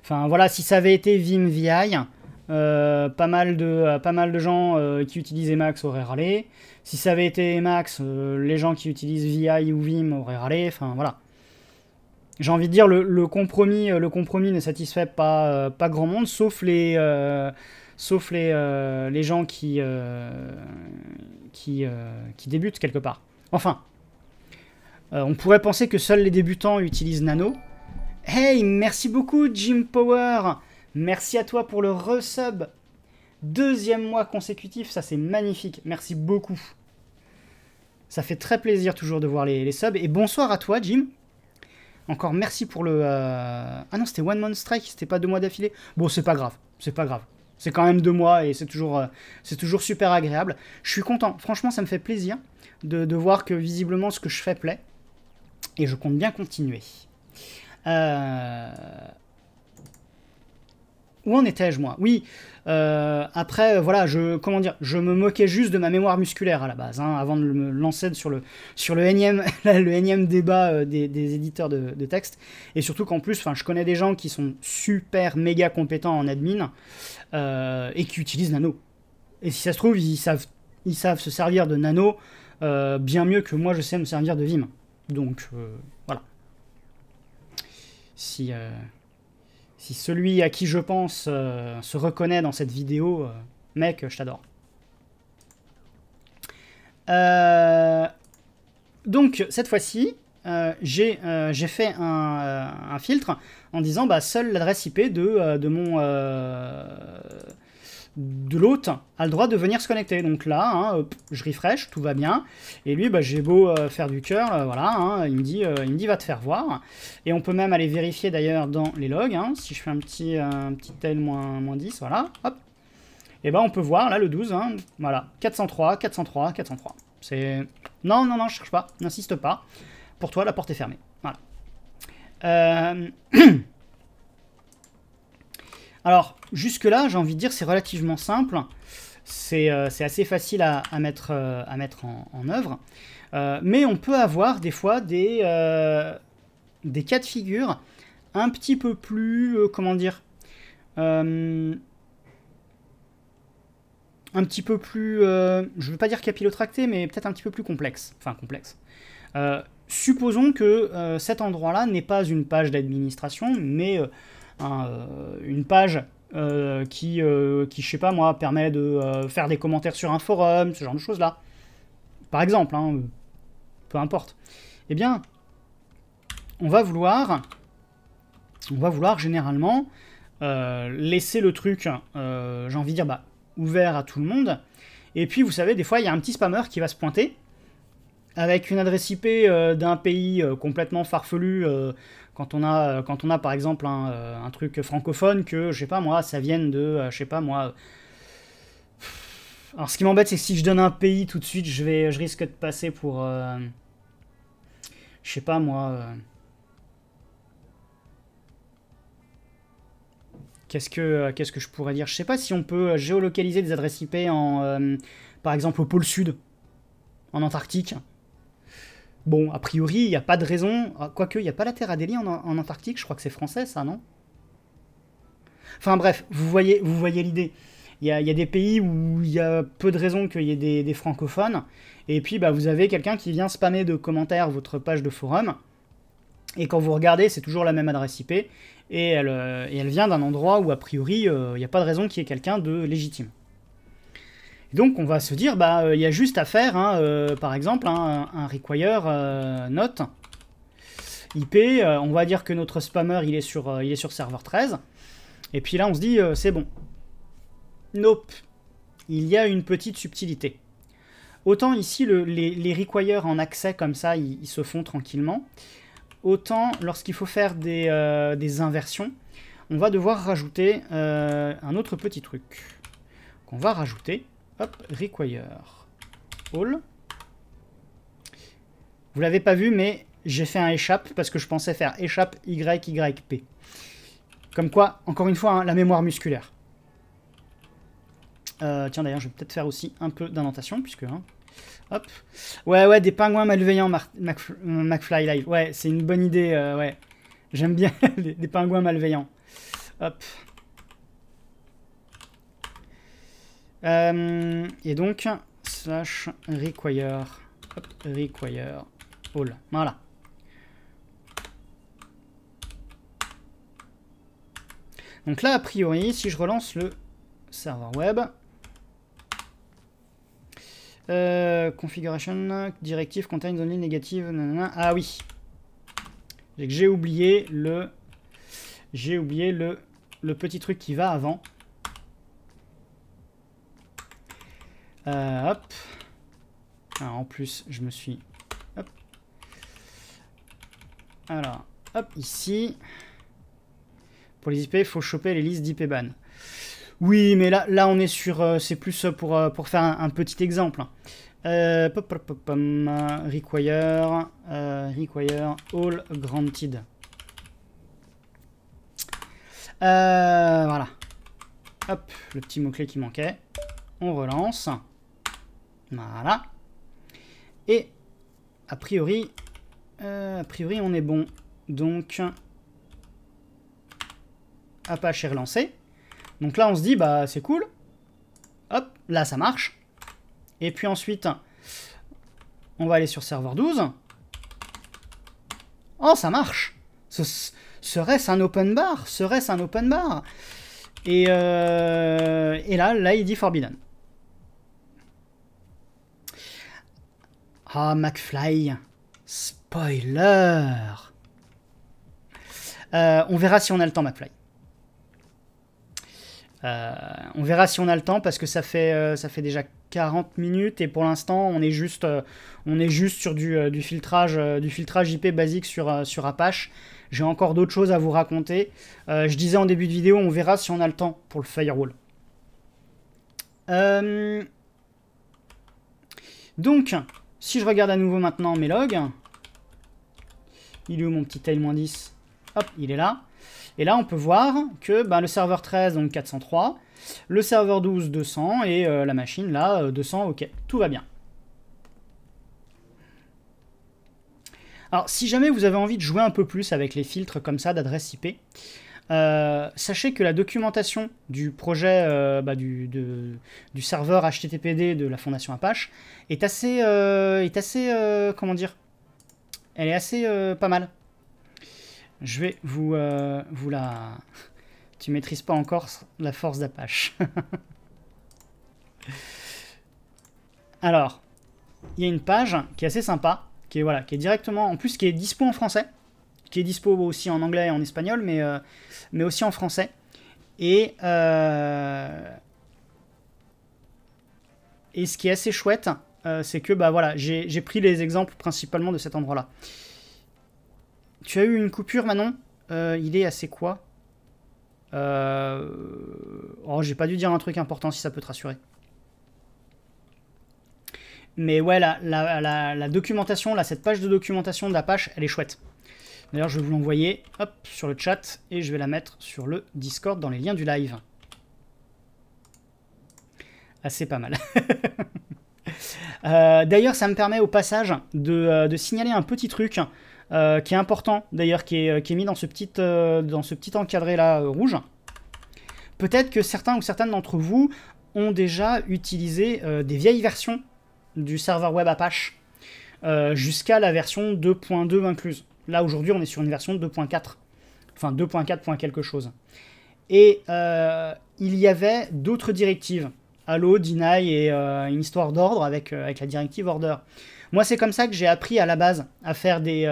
Speaker 1: Enfin voilà, si ça avait été Vim VI, euh, euh, pas, mal de, gens euh, qui utilisent Max auraient râlé. Si ça avait été Max, les gens qui utilisent VI ou Vim auraient râlé. Enfin voilà. J'ai envie de dire le, le compromis, le compromis ne satisfait pas, pas grand monde, sauf les, sauf les, gens qui, qui, qui débutent quelque part. Enfin, on pourrait penser que seuls les débutants utilisent Nano. Hey, merci beaucoup Jim Power Merci à toi pour le resub. Deuxième mois consécutif, ça c'est magnifique. Merci beaucoup. Ça fait très plaisir toujours de voir les, subs. Et bonsoir à toi, Jim. Encore merci pour le... Euh, ah non, c'était One Month Strike, c'était pas deux mois d'affilée. Bon, c'est pas grave, c'est pas grave. C'est quand même deux mois et c'est toujours, euh, c'est toujours super agréable. Je suis content, franchement, ça me fait plaisir de, de, voir que visiblement ce que je fais plaît. Et je compte bien continuer. Euh... Où en étais-je moi Oui. Euh, après, euh, voilà, je comment dire, je me moquais juste de ma mémoire musculaire à la base, hein, avant de me lancer sur le sur le énième le débat euh, des, éditeurs de, de textes. Et surtout qu'en plus, enfin, je connais des gens qui sont super méga compétents en admin et qui utilisent Nano. Et si ça se trouve, ils savent ils savent se servir de Nano bien mieux que moi je sais me servir de Vim. Donc voilà. Si si celui à qui je pense euh, se reconnaît dans cette vidéo, euh, mec, je t'adore. Euh, donc, cette fois-ci, j'ai fait un, filtre en disant bah, seule l'adresse IP de, de mon de l'hôte a le droit de venir se connecter. Donc là, hein, je refresh, tout va bien. Et lui, bah, j'ai beau euh, faire du cœur, euh, voilà, hein, il, me dit, euh, il dit va te faire voir. Et on peut même aller vérifier d'ailleurs dans les logs. Hein, si je fais un petit, un petit tel moins, 10, voilà, hop. Et bah, on peut voir là le 12, voilà, 403, 403, 403. C'est... Non, non, non, je cherche pas, n'insiste pas. Pour toi, la porte est fermée. Voilà. Alors, jusque-là, j'ai envie de dire, c'est relativement simple. C'est euh, assez facile à, euh, mettre, en, œuvre. Euh, mais on peut avoir des fois des, des cas de figure un petit peu plus, comment dire, un petit peu plus, je ne veux pas dire capillotracté, mais peut-être un petit peu plus complexe. Enfin, complexe. supposons que cet endroit-là n'est pas une page d'administration, mais euh, une page euh, qui, euh, qui, je sais pas moi, permet de faire des commentaires sur un forum, ce genre de choses-là. Par exemple, hein, peu importe. Eh bien, on va vouloir, on va vouloir généralement laisser le truc, j'ai envie de dire, bah, ouvert à tout le monde. Et puis, vous savez, des fois, il y a un petit spammer qui va se pointer avec une adresse IP d'un pays complètement farfelu quand on a, euh, quand on a par exemple euh, un, truc francophone que, je sais pas moi, ça vienne de, euh, je sais pas moi. Alors ce qui m'embête, c'est que si je donne un pays tout de suite, je, vais, je risque de passer pour. je sais pas moi. Qu'est-ce que, que je pourrais dire Je sais pas si on peut géolocaliser des adresses IP en, par exemple au pôle sud, en Antarctique. Bon, a priori, il n'y a pas de raison. Ah, quoique, il n'y a pas la Terre Adélie en, en Antarctique, je crois que c'est français, ça, non Enfin bref, vous voyez, vous voyez l'idée. Il y, a des pays où il y a peu de raisons qu'il y ait des, francophones. Et puis, bah, vous avez quelqu'un qui vient spammer de commentaires votre page de forum. Et quand vous regardez, c'est toujours la même adresse IP. Euh, et elle, vient d'un endroit où, a priori, euh, il n'y a pas de raison qu'il y ait quelqu'un de légitime donc on va se dire, bah euh, il y a juste à faire, hein, euh, par exemple, hein, un, require euh, note IP. on va dire que notre spammer il est sur, il sur serveur 13. Et puis là on se dit, c'est bon. Nope. Il y a une petite subtilité. Autant ici les, requires en accès comme ça, ils, se font tranquillement. Autant lorsqu'il faut faire des, des, inversions, on va devoir rajouter un autre petit truc qu'on va rajouter Hop, require. All. Vous l'avez pas vu, mais j'ai fait un échappe parce que je pensais faire échappe YYP. Comme quoi, encore une fois, hein, la mémoire musculaire. Euh, tiens, d'ailleurs, je vais peut-être faire aussi un peu d'indentation, puisque... Hein, hop. Ouais, ouais, des pingouins malveillants, MacFly Live. Ouais, c'est une bonne idée, euh, ouais. J'aime bien des les, pingouins malveillants. Hop. Euh, et donc, slash require, require all. Voilà. Donc là, a priori, si je relance le serveur web, euh, configuration directive contains only négative. Ah oui. J'ai oublié le j'ai oublié le, le petit truc qui va avant. Euh, hop. Ah, en plus, je me suis... Hop. Alors, hop, ici. Pour les IP, il faut choper les listes d'IP ban. Oui, mais là, là on est sur... Euh, c'est plus euh, pour, pour faire un, petit exemple. Hein. require, require all granted. voilà. Hop, le petit mot-clé qui manquait. On relance. Voilà. Et a priori, euh, a priori on est bon. Donc Apache est relancé. Donc là on se dit bah c'est cool. Hop, là ça marche. Et puis ensuite, on va aller sur serveur 12. Oh, ça marche Serait-ce un open bar Serait-ce un open bar et, euh, et là, là, il dit Forbidden. Ah, McFly. Spoiler. Euh, on verra si on a le temps, McFly. Euh, on verra si on a le temps parce que ça fait, euh, ça fait déjà 40 minutes et pour l'instant on est juste, on est juste sur du, filtrage, du filtrage IP basique sur, sur Apache. J'ai encore d'autres choses à vous raconter. je disais en début de vidéo, on verra si on a le temps pour le firewall. Donc, si je regarde à nouveau maintenant mes logs, il est où mon petit tail-10 Hop, il est là. Et là, on peut voir que bah, le serveur 13, donc 403, le serveur 12, 200, et euh, la machine, là, 200, euh, ok, tout va bien. Alors, si jamais vous avez envie de jouer un peu plus avec les filtres comme ça d'adresse IP, euh, sachez que la documentation du projet euh, bah, du, serveur HTTPD de la fondation Apache est assez, euh, est assez comment dire, elle est assez pas mal. Je vais vous, vous la, tu maîtrises pas encore la force d'Apache. Alors, il y a une page qui est assez sympa, qui est voilà, qui est directement, en plus qui est dispo en français qui est dispo aussi en anglais et en espagnol, mais, euh, mais aussi en français. Et, euh, et ce qui est assez chouette, euh, c'est que bah, voilà, j'ai pris les exemples principalement de cet endroit-là. Tu as eu une coupure, Manon Il est assez quoi Oh, j'ai pas dû dire un truc important si ça peut te rassurer. Mais ouais, la, documentation, là, cette page de documentation d'Apache, elle est chouette. D'ailleurs, je vais vous l'envoyer sur le chat et je vais la mettre sur le Discord dans les liens du live. Assez ah, pas mal. Euh, d'ailleurs, ça me permet au passage de, euh, signaler un petit truc euh, qui est important, d'ailleurs, qui est, mis dans ce petit, dans ce petit encadré là rouge. Peut-être que certains ou certaines d'entre vous ont déjà utilisé des vieilles versions du serveur web Apache jusqu'à la version 2.2 incluse. Là, aujourd'hui, on est sur une version 2.4. Enfin, 2.4. quelque chose. Et euh, il y avait d'autres directives. Halo, Deny et euh, une histoire d'ordre avec, euh, avec la directive Order. Moi, c'est comme ça que j'ai appris à la base à faire des,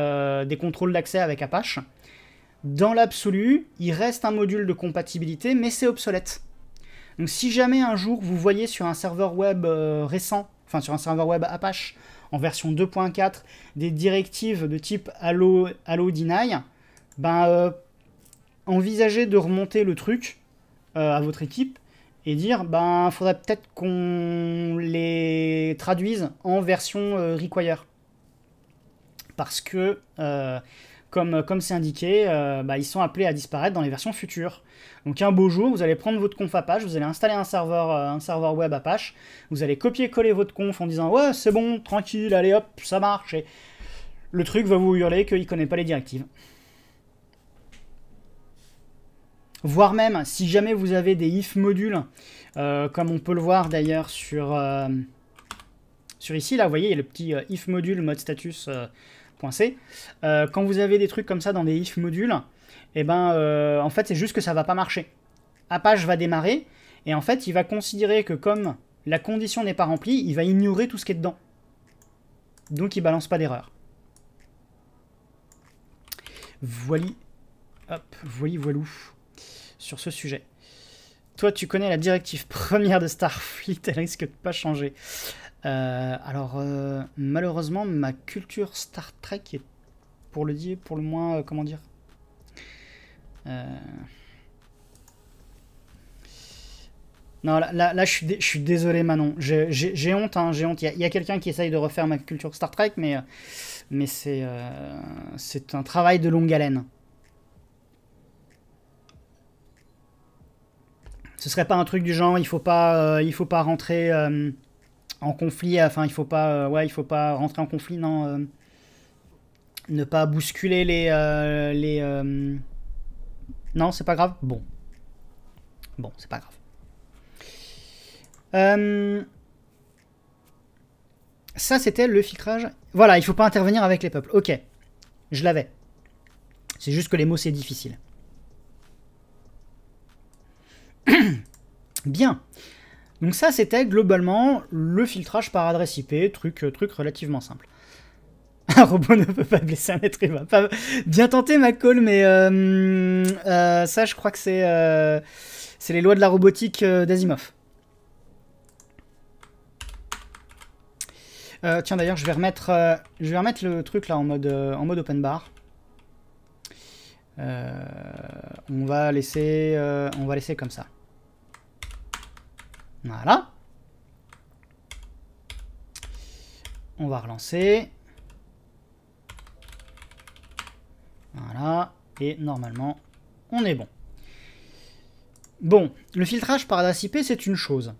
Speaker 1: contrôles d'accès avec Apache. Dans l'absolu, il reste un module de compatibilité, mais c'est obsolète. Donc si jamais un jour vous voyez sur un serveur web récent, enfin sur un serveur web Apache, en version 2.4 des directives de type Allo, Deny, ben, euh, envisagez de remonter le truc euh, à votre équipe et dire ben faudrait peut-être qu'on les traduise en version euh, require parce que euh, comme c'est indiqué, euh, bah, ils sont appelés à disparaître dans les versions futures. Donc un beau jour, vous allez prendre votre conf Apache, vous allez installer un serveur, euh, un serveur web Apache, vous allez copier-coller votre conf en disant ouais c'est bon, tranquille, allez hop, ça marche. Et le truc va vous hurler qu'il connaît pas les directives. Voire même, si jamais vous avez des if modules, comme on peut le voir d'ailleurs sur ici, là, vous voyez, il y a le petit if module mode status euh, quand vous avez des trucs comme ça dans des if modules, et eh ben, euh, en fait, c'est juste que ça va pas marcher. Apache va démarrer, et en fait, il va considérer que comme la condition n'est pas remplie, il va ignorer tout ce qui est dedans. Donc, il balance pas d'erreur. Voilà, hop, voili voilou, sur ce sujet. Toi, tu connais la directive première de Starfleet, elle risque de pas changer. Euh, alors, euh, malheureusement, ma culture Star Trek est, pour le dire, pour le moins, euh, comment dire Non, là, là, je, suis je suis désolé, Manon. J'ai honte, hein, j'ai honte. Il y a, quelqu'un qui essaye de refaire ma culture Star Trek, mais, mais c'est c'est un travail de longue haleine. Ce serait pas un truc du genre, il faut pas, il faut pas rentrer en conflit, enfin il faut pas, euh, ouais, il faut pas rentrer en conflit, non, euh, ne pas bousculer les, euh, les, non, c'est pas grave, bon, bon, c'est pas grave. ça, c'était le filtrage. Voilà, il faut pas intervenir avec les peuples. Ok, je l'avais. C'est juste que les mots, c'est difficile. Bien. Donc ça, c'était globalement le filtrage par adresse IP, truc, euh, truc relativement simple. Un robot ne peut pas blesser un être humain. Pas... Bien tenté, McCall, mais euh, euh, ça, je crois que c'est les lois de la robotique d'Asimov. tiens, d'ailleurs, je vais remettre, je vais remettre le truc là en mode, en mode open bar. on va laisser, on va laisser comme ça. Voilà. On va relancer. Voilà. Et normalement, on est bon. Bon, le filtrage par adresse c'est une chose.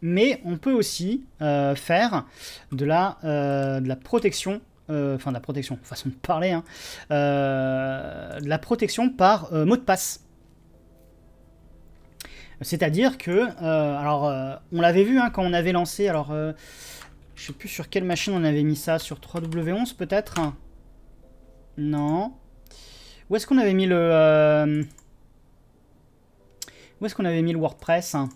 Speaker 1: Mais on peut aussi euh, faire de la, euh, la protection, euh, enfin de la protection, façon de parler, hein, de la protection par mot de passe. C'est-à-dire que, euh, alors, euh, on l'avait vu hein, quand on avait lancé, alors, euh, je sais plus sur quelle machine on avait mis ça, sur 3W11 peut-être hein. Non. Où est-ce qu'on avait mis le... Où est-ce qu'on avait mis le WordPress hein?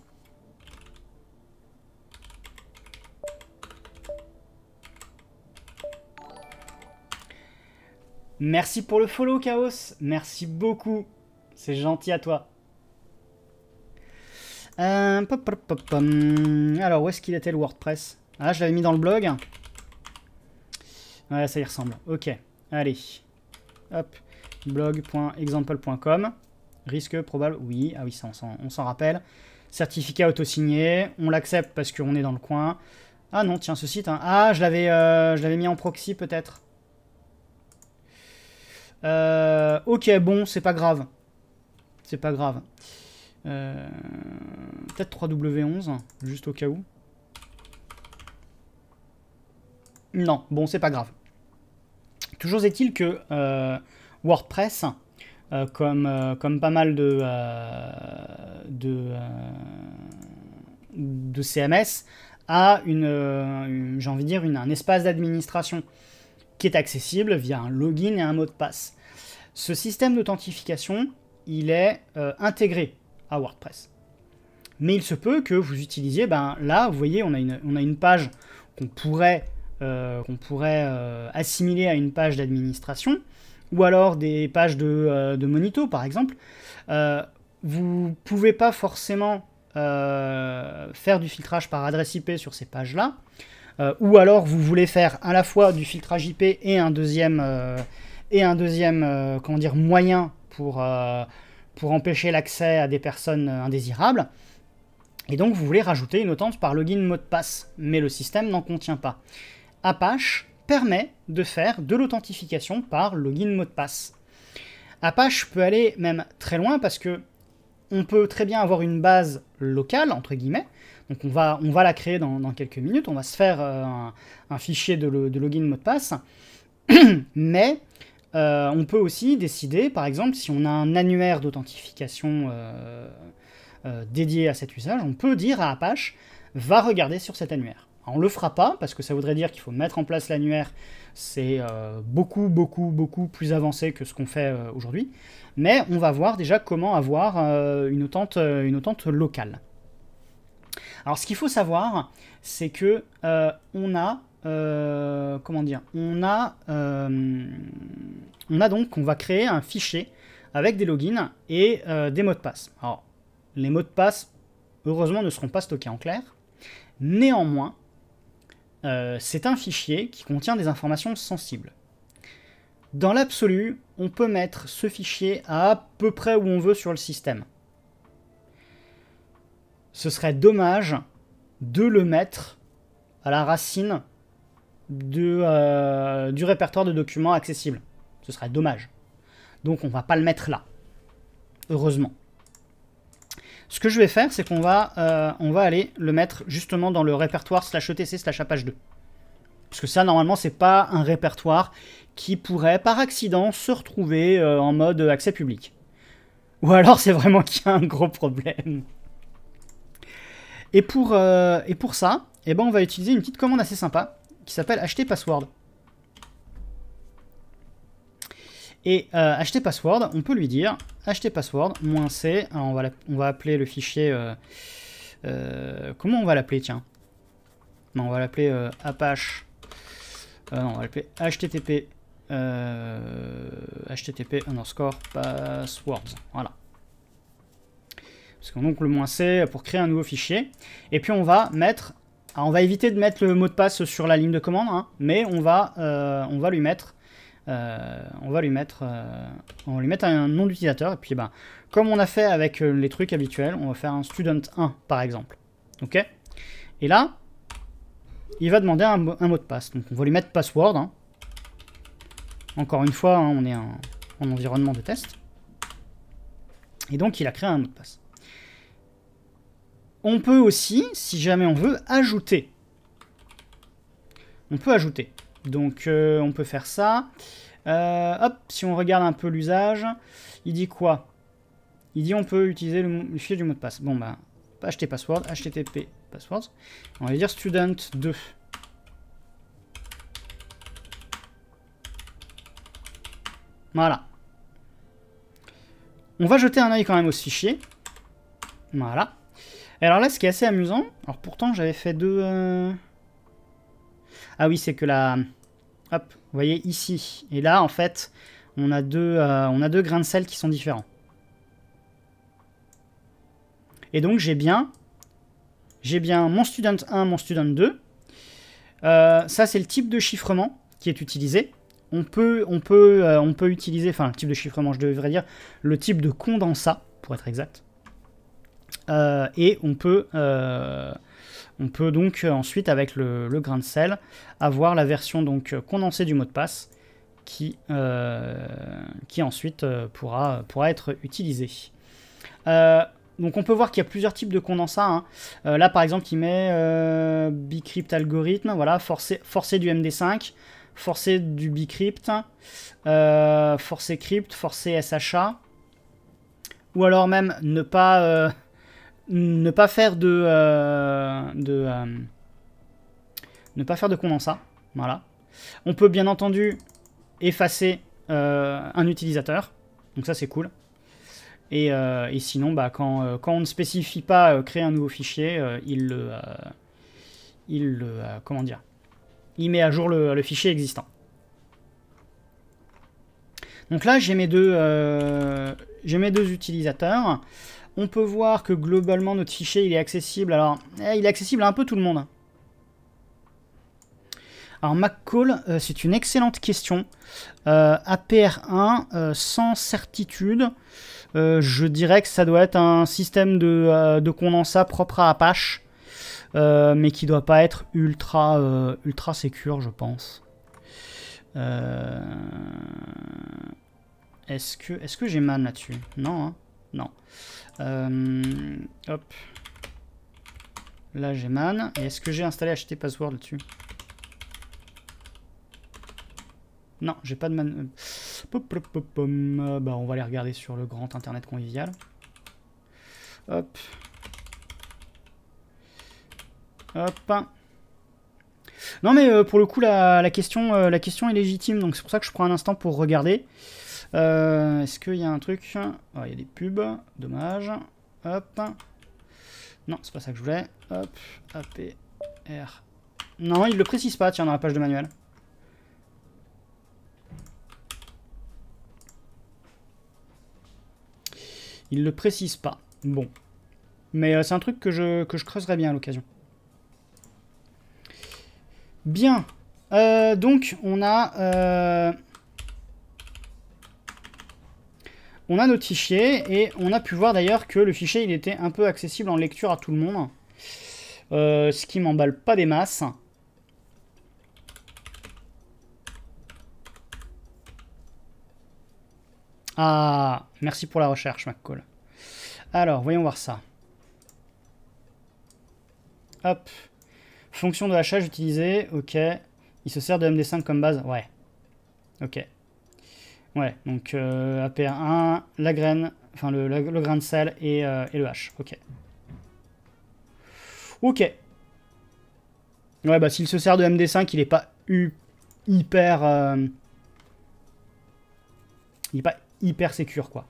Speaker 1: Merci pour le follow, Chaos. Merci beaucoup. C'est gentil à toi. Euh, Alors, où est-ce qu'il était le WordPress Ah, je l'avais mis dans le blog. Ouais, ça y ressemble. Ok, allez. Hop, blog.example.com. Risque probable, oui. Ah oui, ça, on s'en rappelle. Certificat auto-signé. On l'accepte parce qu'on est dans le coin. Ah non, tiens, ce site. Hein. Ah, euh, je l'avais mis en proxy peut-être. Euh, ok, bon, c'est pas grave. C'est pas grave. Euh, peut-être 3W11, juste au cas où. Non, bon, c'est pas grave. Toujours est-il que euh, WordPress, euh, comme, comme pas mal de, de, CMS, a une, j'ai envie de dire, un espace d'administration qui est accessible via un login et un mot de passe. Ce système d'authentification, il est intégré WordPress. Mais il se peut que vous utilisiez, ben là, vous voyez, on a une, on a une page qu'on pourrait, euh, qu'on pourrait euh, assimiler à une page d'administration, ou alors des pages de, euh, de monito, par exemple. vous pouvez pas forcément faire du filtrage par adresse IP sur ces pages-là, ou alors vous voulez faire à la fois du filtrage IP et un deuxième, et un deuxième comment dire, moyen pour pour empêcher l'accès à des personnes euh, indésirables. Et donc vous voulez rajouter une authentification par login mot de passe, mais le système n'en contient pas. Apache permet de faire de l'authentification par login mot de passe. Apache peut aller même très loin parce que on peut très bien avoir une base locale, entre guillemets. Donc on va, on va la créer dans, quelques minutes, on va se faire euh, un, fichier de, de login mot de passe. mais euh, on peut aussi décider, par exemple, si on a un annuaire d'authentification euh, euh, dédié à cet usage, on peut dire à Apache, va regarder sur cet annuaire. on le fera pas, parce que ça voudrait dire qu'il faut mettre en place l'annuaire, c'est beaucoup, beaucoup, beaucoup plus avancé que ce qu'on fait aujourd'hui, mais on va voir déjà comment avoir une, autente, une locale. Alors ce qu'il faut savoir, c'est que on a euh, comment dire, on a, euh, on a donc, on va créer un fichier avec des logins et euh, des mots de passe. Alors, les mots de passe, heureusement, ne seront pas stockés en clair. Néanmoins, c'est un fichier qui contient des informations sensibles. Dans l'absolu, on peut mettre ce fichier à peu près où on veut sur le système. Ce serait dommage de le mettre à la racine de, euh, du répertoire de documents accessibles. Ce serait dommage. Donc on va pas le mettre là. Heureusement. Ce que je vais faire, c'est qu'on va, euh, on va aller le mettre justement dans le répertoire slash etc slash page 2. Parce que ça, normalement, c'est pas un répertoire qui pourrait, par accident, se retrouver euh, en mode accès public. Ou alors, c'est vraiment qu'il y a un gros problème. Et pour, et pour ça, eh ben, on va utiliser une petite commande assez sympa qui s'appelle Acheter Password. Et euh, acheter password, on peut lui dire acheter password moins c, on va, on va appeler le fichier, euh, euh, comment on va l'appeler tiens on va l'appeler apache, non, on va l'appeler http, euh, http underscore password voilà. Parce qu'on donc le moins c pour créer un nouveau fichier, et puis on va mettre on va éviter de mettre le mot de passe sur la ligne de commande, hein, mais on va, euh, on va lui mettre, euh, on va lui mettre, euh, on lui un nom d'utilisateur. Et puis, eh ben, comme on a fait avec les trucs habituels, on va faire un student 1 par exemple. Ok Et là, il va demander un, mot de passe. Donc on va lui mettre password. Hein. Encore une fois, hein, on est en, en environnement de test. Et donc il a créé un mot de passe. On peut aussi, si jamais on veut, ajouter. On peut ajouter. Donc euh, on peut faire ça. Euh, hop, si on regarde un peu l'usage, il dit quoi Il dit on peut utiliser le, fichier du mot de passe. Bon bah, acheter password, http password. On va dire student2. Voilà. On va jeter un oeil quand même au fichier. Voilà alors là, ce qui est assez amusant, alors pourtant j'avais fait deux... Euh, ah oui, c'est que la... Hop, vous voyez ici. Et là, en fait, on a deux, euh, on a deux grains de sel qui sont différents. Et donc j'ai bien... J'ai bien mon student 1, mon student 2. Euh, ça, c'est le type de chiffrement qui est utilisé. On peut, on peut, on peut utiliser, enfin, le type de chiffrement, je devrais dire, le type de condensat, pour être exact. Euh, et on peut, euh, on peut donc euh, ensuite, avec le, grain de sel, avoir la version donc condensée du mot de passe qui, qui ensuite pourra, pourra être utilisée. Donc on peut voir qu'il y a plusieurs types de condensats. Hein. là par exemple il met euh, bcrypt algorithme, voilà, forcé, forcé, du MD5, forcé du bcrypt, euh, forcé crypt, forcé SHA. Ou alors même ne pas, ne pas faire de, euh, euh, ne pas faire de condensat. Voilà. On peut bien entendu effacer euh, un utilisateur. Donc ça c'est cool. Et, sinon, bah, quand, on ne spécifie pas créer un nouveau fichier, il le, il le comment dire, il met à jour le, le fichier existant. Donc là j'ai mes deux j'ai mes deux utilisateurs. On peut voir que globalement notre fichier il est accessible. Alors, eh, il est accessible à un peu tout le monde. Alors MacCall, euh, c'est une excellente question. Euh, APR1, euh, sans certitude, je dirais que ça doit être un système de, de condensat propre à Apache, mais qui ne doit pas être ultra, ultra sécure, je pense. Est-ce que, est que j'ai mal là-dessus Non, hein. non. Euh, hop. Là, j'ai man. Et est-ce que j'ai installé htpassword password dessus Non, j'ai pas de man... Euh, euh, bah, on va aller regarder sur le grand internet convivial. Hop. Hop. Non mais pour le coup la, question, la question est légitime, donc c'est pour ça que je prends un instant pour regarder. Euh, est-ce qu'il y a un truc ah, Il y a des pubs, dommage. Hop. Non, c'est pas ça que je voulais. Hop, APR. Non, il le précise pas, tiens, dans la page de manuel. Il le précise pas. Bon. Mais euh, c'est un truc que je, que je creuserai bien à l'occasion. Bien. Euh, donc, on a... on a notre fichier et on a pu voir d'ailleurs que le fichier il était un peu accessible en lecture à tout le monde. Euh, ce qui m'emballe pas des masses. Ah, merci pour la recherche, McCall. Alors, voyons voir ça. Hop. Fonction de hachage utilisée, ok. Il se sert de MD5 comme base, ouais. Ok. Ouais, donc euh, APA1, la graine, enfin le, grain de sel et, euh, le H. Ok. Ok. Ouais, bah s'il se sert de MD5, il est pas hyper... Euh, il est pas hyper sécure, quoi.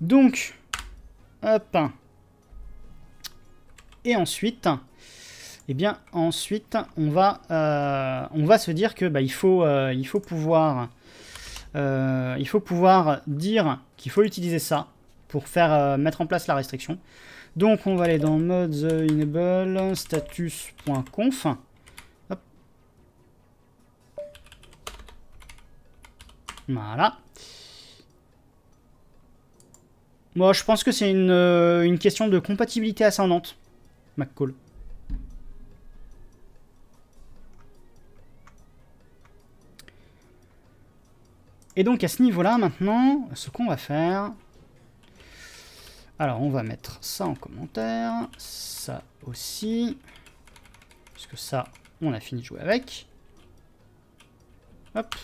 Speaker 1: Donc, hop. Et ensuite... Eh bien, ensuite, on va, euh, on va se dire que bah, il, faut, il faut pouvoir euh, il faut pouvoir dire qu'il faut utiliser ça pour faire euh, mettre en place la restriction. Donc on va aller dans mode enable status.conf. Voilà. Moi, je pense que c'est une, euh, question de compatibilité ascendante, MacCall. Et donc à ce niveau-là, maintenant, ce qu'on va faire... Alors, on va mettre ça en commentaire, ça aussi, puisque ça, on a fini de jouer avec. Hop.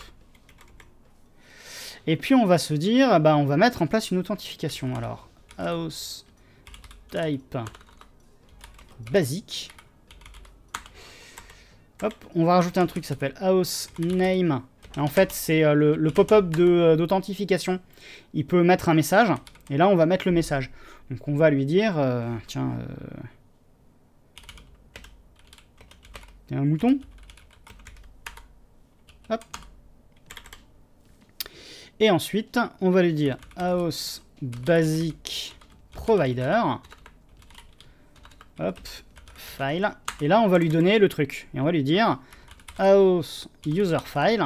Speaker 1: Et puis, on va se dire, bah, on va mettre en place une authentification. Alors, house type basique. Hop, on va rajouter un truc qui s'appelle house name en fait, c'est euh, le, pop-up euh, d'authentification. Il peut mettre un message, et là, on va mettre le message. Donc, on va lui dire, euh, tiens, t'es un mouton Hop. Et ensuite, on va lui dire house basic provider. Hop, file. Et là, on va lui donner le truc. Et on va lui dire house user file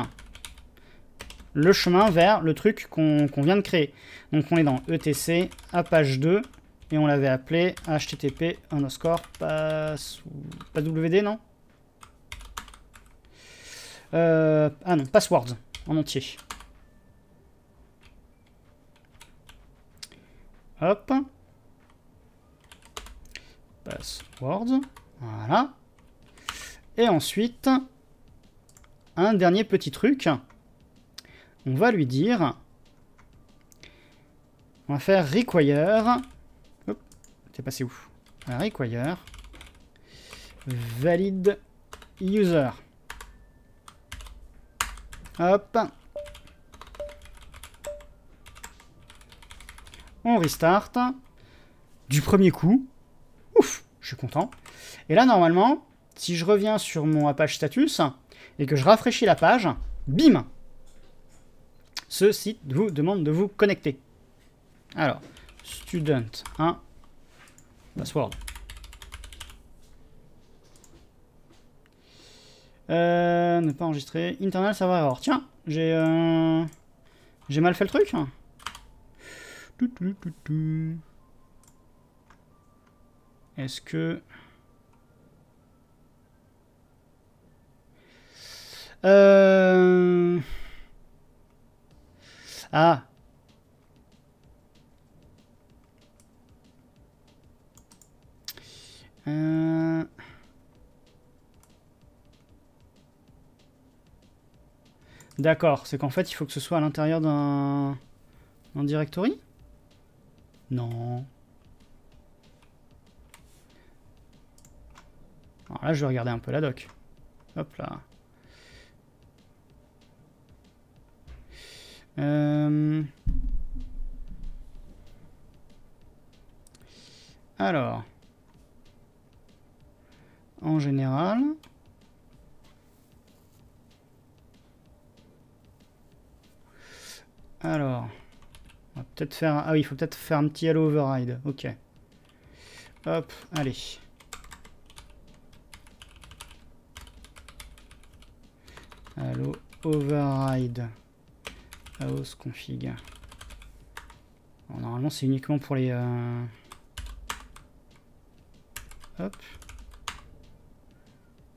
Speaker 1: le chemin vers le truc qu'on vient de créer. Donc on est dans ETC à page 2 et on l'avait appelé HTTP underscore pas, pas WD non euh, Ah non, password en entier. Hop. Password. Voilà. Et ensuite, un dernier petit truc on va lui dire... On va faire require... Hop, t'es passé où Require... valid user. Hop. On restart. Du premier coup. Ouf, je suis content. Et là, normalement, si je reviens sur mon Apache status et que je rafraîchis la page, bim, ce site vous demande de vous connecter. Alors, student1, hein. password. Euh, ne pas enregistrer. Internal server error. Tiens, j'ai euh, j'ai mal fait le truc. Est-ce que... Euh... Ah euh. D'accord, c'est qu'en fait, il faut que ce soit à l'intérieur d'un directory Non. Alors là, je vais regarder un peu la doc. Hop là. Euh, alors. En général. Alors. On va peut-être faire... Ah oui, il faut peut-être faire un petit Halo Override. Ok. Hop, allez. Halo Override. House config. Bon, normalement, c'est uniquement pour les... Euh, hop.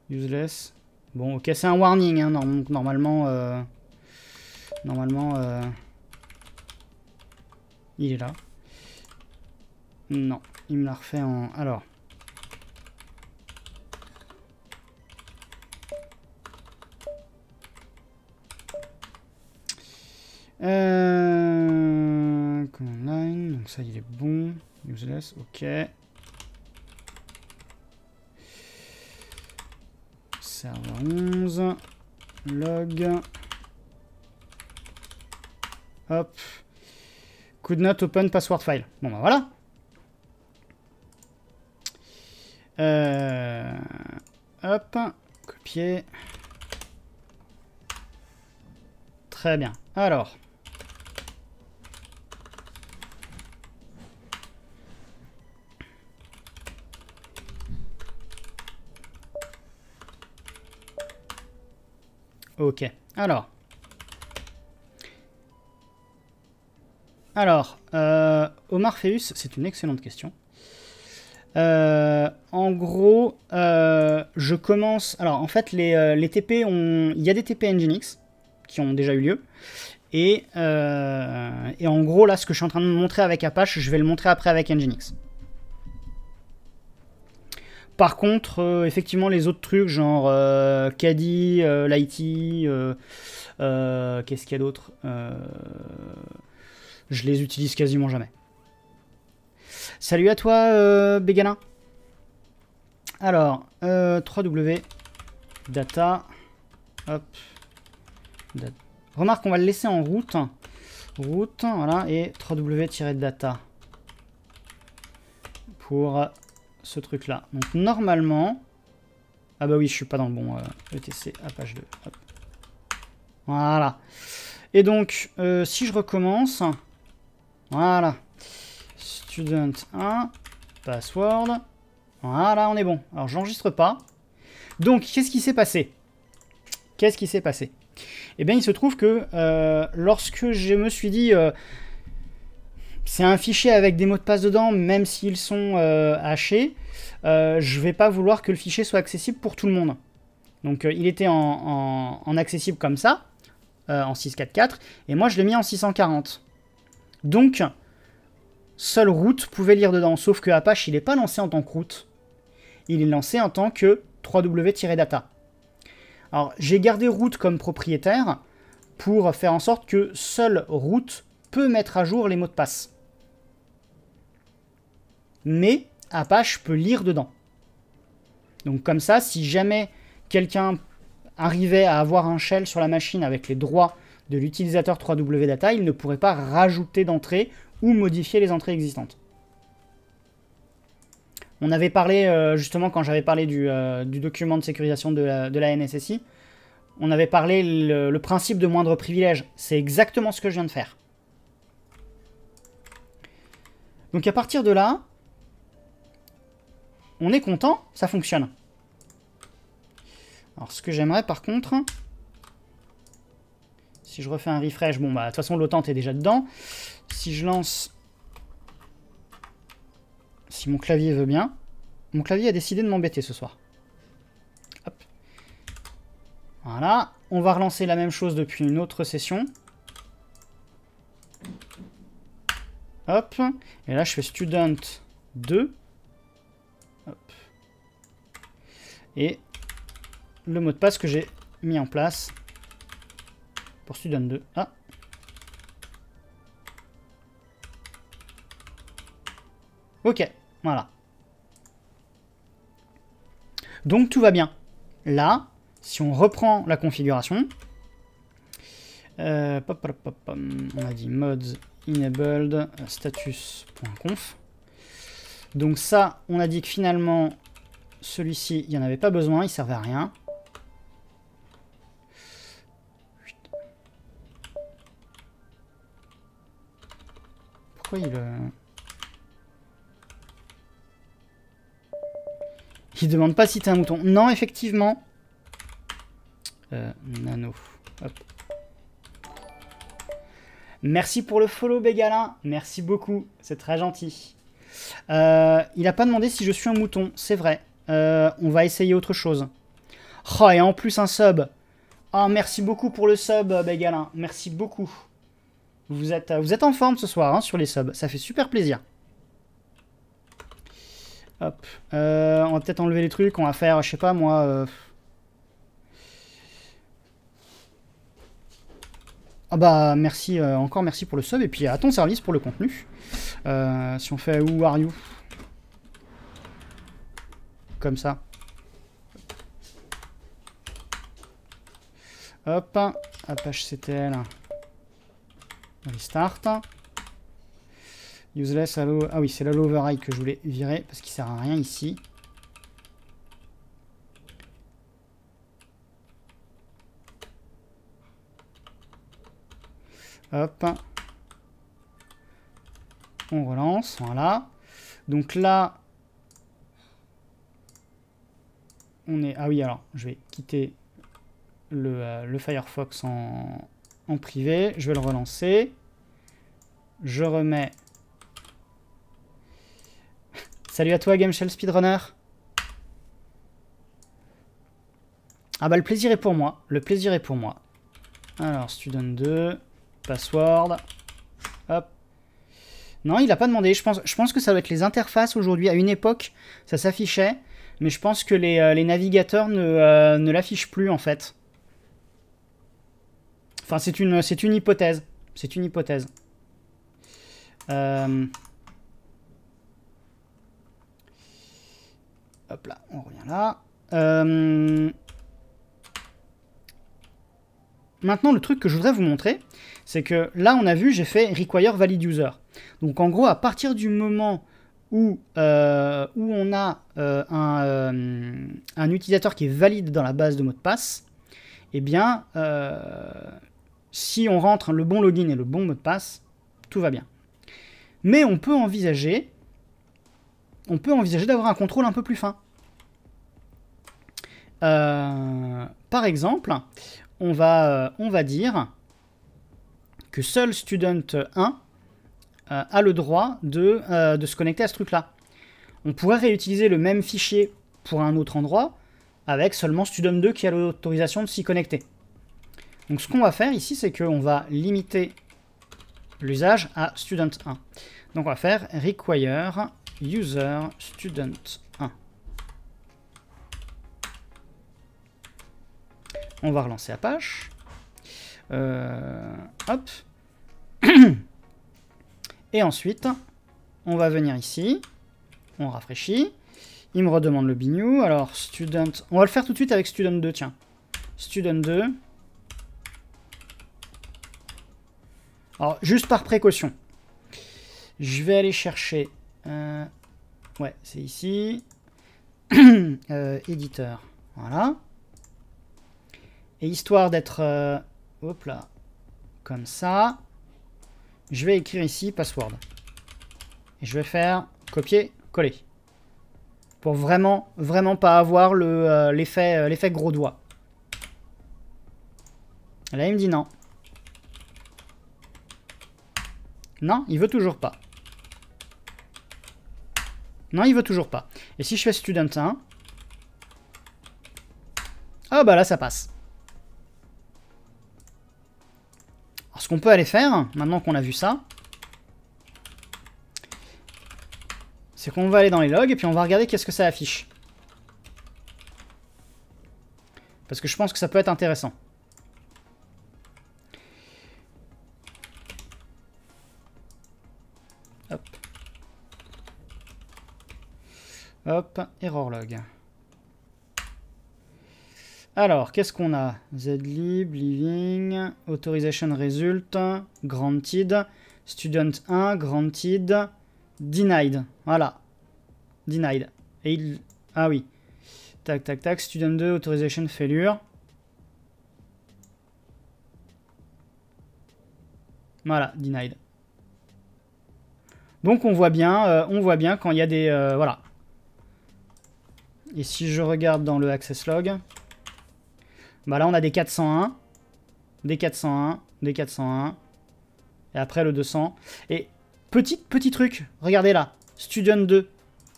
Speaker 1: Useless. Bon, ok, c'est un warning. Hein. normalement... Euh, normalement... Euh, il est là. Non, il me l'a refait en... Alors... Euh, command line, donc ça il est bon. Useless, ok. Serveur 11. Log. Hop. Could not open password file. Bon bah voilà. Euh, hop. Copier. Très bien. Alors. Ok, alors. Alors, euh, Omar Feus, c'est une excellente question. Euh, en gros, euh, je commence. Alors, en fait, les, TP ont. Il y a des TP Nginx qui ont déjà eu lieu. Et, et, en gros, là, ce que je suis en train de montrer avec Apache, je vais le montrer après avec Nginx. Par contre, euh, effectivement, les autres trucs, genre Kadi, euh, Caddy, euh, Lighty, qu'est-ce qu'il y a d'autre Je les utilise quasiment jamais. Salut à toi, Begana. Alors, 3W, data, data. Remarque, on va le laisser en route. Route, voilà, et 3W-data. Pour ce truc-là. Donc normalement... Ah bah oui, je suis pas dans le bon ETC euh, e à page 2. Voilà. Et donc, euh, si je recommence... Voilà. Student 1, password. Voilà, on est bon. Alors, j'enregistre pas. Donc, qu'est-ce qui s'est passé Qu'est-ce qui s'est passé Eh bien, il se trouve que euh, lorsque je me suis dit c'est un fichier avec des mots de passe dedans, même s'ils sont euh, hachés, euh, je ne vais pas vouloir que le fichier soit accessible pour tout le monde. Donc euh, il était en, accessible comme ça, en 644, et moi je l'ai mis en 640. Donc, seule route pouvait lire dedans, sauf que Apache, il n'est pas lancé en tant que route. Il est lancé en tant que www-data. Alors, j'ai gardé route comme propriétaire pour faire en sorte que seule route peut mettre à jour les mots de passe. Mais Apache peut lire dedans. Donc comme ça, si jamais quelqu'un arrivait à avoir un shell sur la machine avec les droits de l'utilisateur 3W Data, il ne pourrait pas rajouter d'entrée ou modifier les entrées existantes. On avait parlé, euh, justement, quand j'avais parlé euh, du, document de sécurisation de la, de NSSI, on avait parlé le principe de moindre privilège. C'est exactement ce que je viens de faire. Donc à partir de là, on est content, ça fonctionne. Alors ce que j'aimerais par contre, si je refais un refresh, bon bah de toute façon l'OTAN est déjà dedans. Si je lance, si mon clavier veut bien, mon clavier a décidé de m'embêter ce soir. Voilà, on va relancer la même chose depuis une autre session. Et là, je fais student 2. Et le mot de passe que j'ai mis en place pour student 2. Ah. Ok, voilà. Donc tout va bien. Là, si on reprend la configuration, euh, on a dit mods enabled status.conf. Donc ça, on a dit que finalement, celui-ci, il n'y en avait pas besoin, il servait à rien. Pourquoi il... Euh, demande pas si t'es un mouton. Non, effectivement. Euh, nano. Hop. Merci pour le follow, Bégalin. Merci beaucoup. C'est très gentil. Euh, il n'a pas demandé si je suis un mouton. C'est vrai. Euh, on va essayer autre chose. Oh, et en plus un sub. Oh, merci beaucoup pour le sub, Bégalin. Merci beaucoup. Vous êtes, euh, vous êtes en forme ce soir hein, sur les subs. Ça fait super plaisir. Hop. on va peut-être enlever les trucs. On va faire, je sais pas moi... Ah bah merci, euh, encore merci pour le sub et puis à ton service pour le contenu. Euh, si on fait où are you Comme ça. Hop, Apache CTL. Restart. Useless, allo. Ah oui, c'est l'allo override que je voulais virer parce qu'il sert à rien ici. Hop. On relance, voilà. Donc là, on est... Ah oui, alors, je vais quitter le, euh, Firefox en, privé. Je vais le relancer. Je remets... Salut à toi, GameShell Speedrunner. Ah bah, le plaisir est pour moi. Le plaisir est pour moi. Alors, si tu donnes 2... Password. Hop. Non, il n'a pas demandé. Je pense, je pense que ça doit être les interfaces aujourd'hui. À une époque, ça s'affichait. Mais je pense que les, euh, navigateurs euh, ne, l'affichent plus, en fait. Enfin, c'est une, c'est une hypothèse. C'est une hypothèse. Euh. Hop là, on revient là. Maintenant, le truc que je voudrais vous montrer, c'est que là, on a vu, j'ai fait require valid user. Donc, en gros, à partir du moment où, euh, où on a euh, euh, un, utilisateur qui est valide dans la base de mot de passe, eh bien, si on rentre le bon login et le bon mot de passe, tout va bien. Mais on peut envisager, on peut envisager d'avoir un contrôle un peu plus fin. par exemple, on va, euh, on va dire que seul student 1 euh, a le droit de, euh, de se connecter à ce truc-là. On pourrait réutiliser le même fichier pour un autre endroit, avec seulement student 2 qui a l'autorisation de s'y connecter. Donc ce qu'on va faire ici, c'est qu'on va limiter l'usage à student 1. Donc on va faire require user student On va relancer Apache. Euh, hop. Et ensuite, on va venir ici. On rafraîchit. Il me redemande le bignou. Alors, student... On va le faire tout de suite avec student 2, tiens. Student 2. Alors, juste par précaution. Je vais aller chercher... Euh, ouais, c'est ici. Euh, éditeur. Voilà. Et histoire d'être... Euh, hop là. Comme ça. Je vais écrire ici password. Et je vais faire copier-coller. Pour vraiment, vraiment pas avoir euh, euh, l'effet gros doigt. Là, il me dit non. Non, il veut toujours pas. Non, il veut toujours pas. Et si je fais student 1... Ah bah là, ça passe. qu'on peut aller faire, maintenant qu'on a vu ça, c'est qu'on va aller dans les logs et puis on va regarder qu'est-ce que ça affiche. Parce que je pense que ça peut être intéressant. Hop. Hop, error log. Alors, qu'est-ce qu'on a Zlib, Living, Authorization Result, Granted, Student 1, Granted, Denied. Voilà. Denied. il... Ah oui. Tac, tac, tac. Student 2, Authorization Failure. Voilà, denied. Donc on voit bien, euh, on voit bien quand il y a des... Euh, voilà. Et si je regarde dans le access log, bah là, on a des 401, des 401, des 401, et après le 200. Et petit, petit truc, regardez là, Student 2,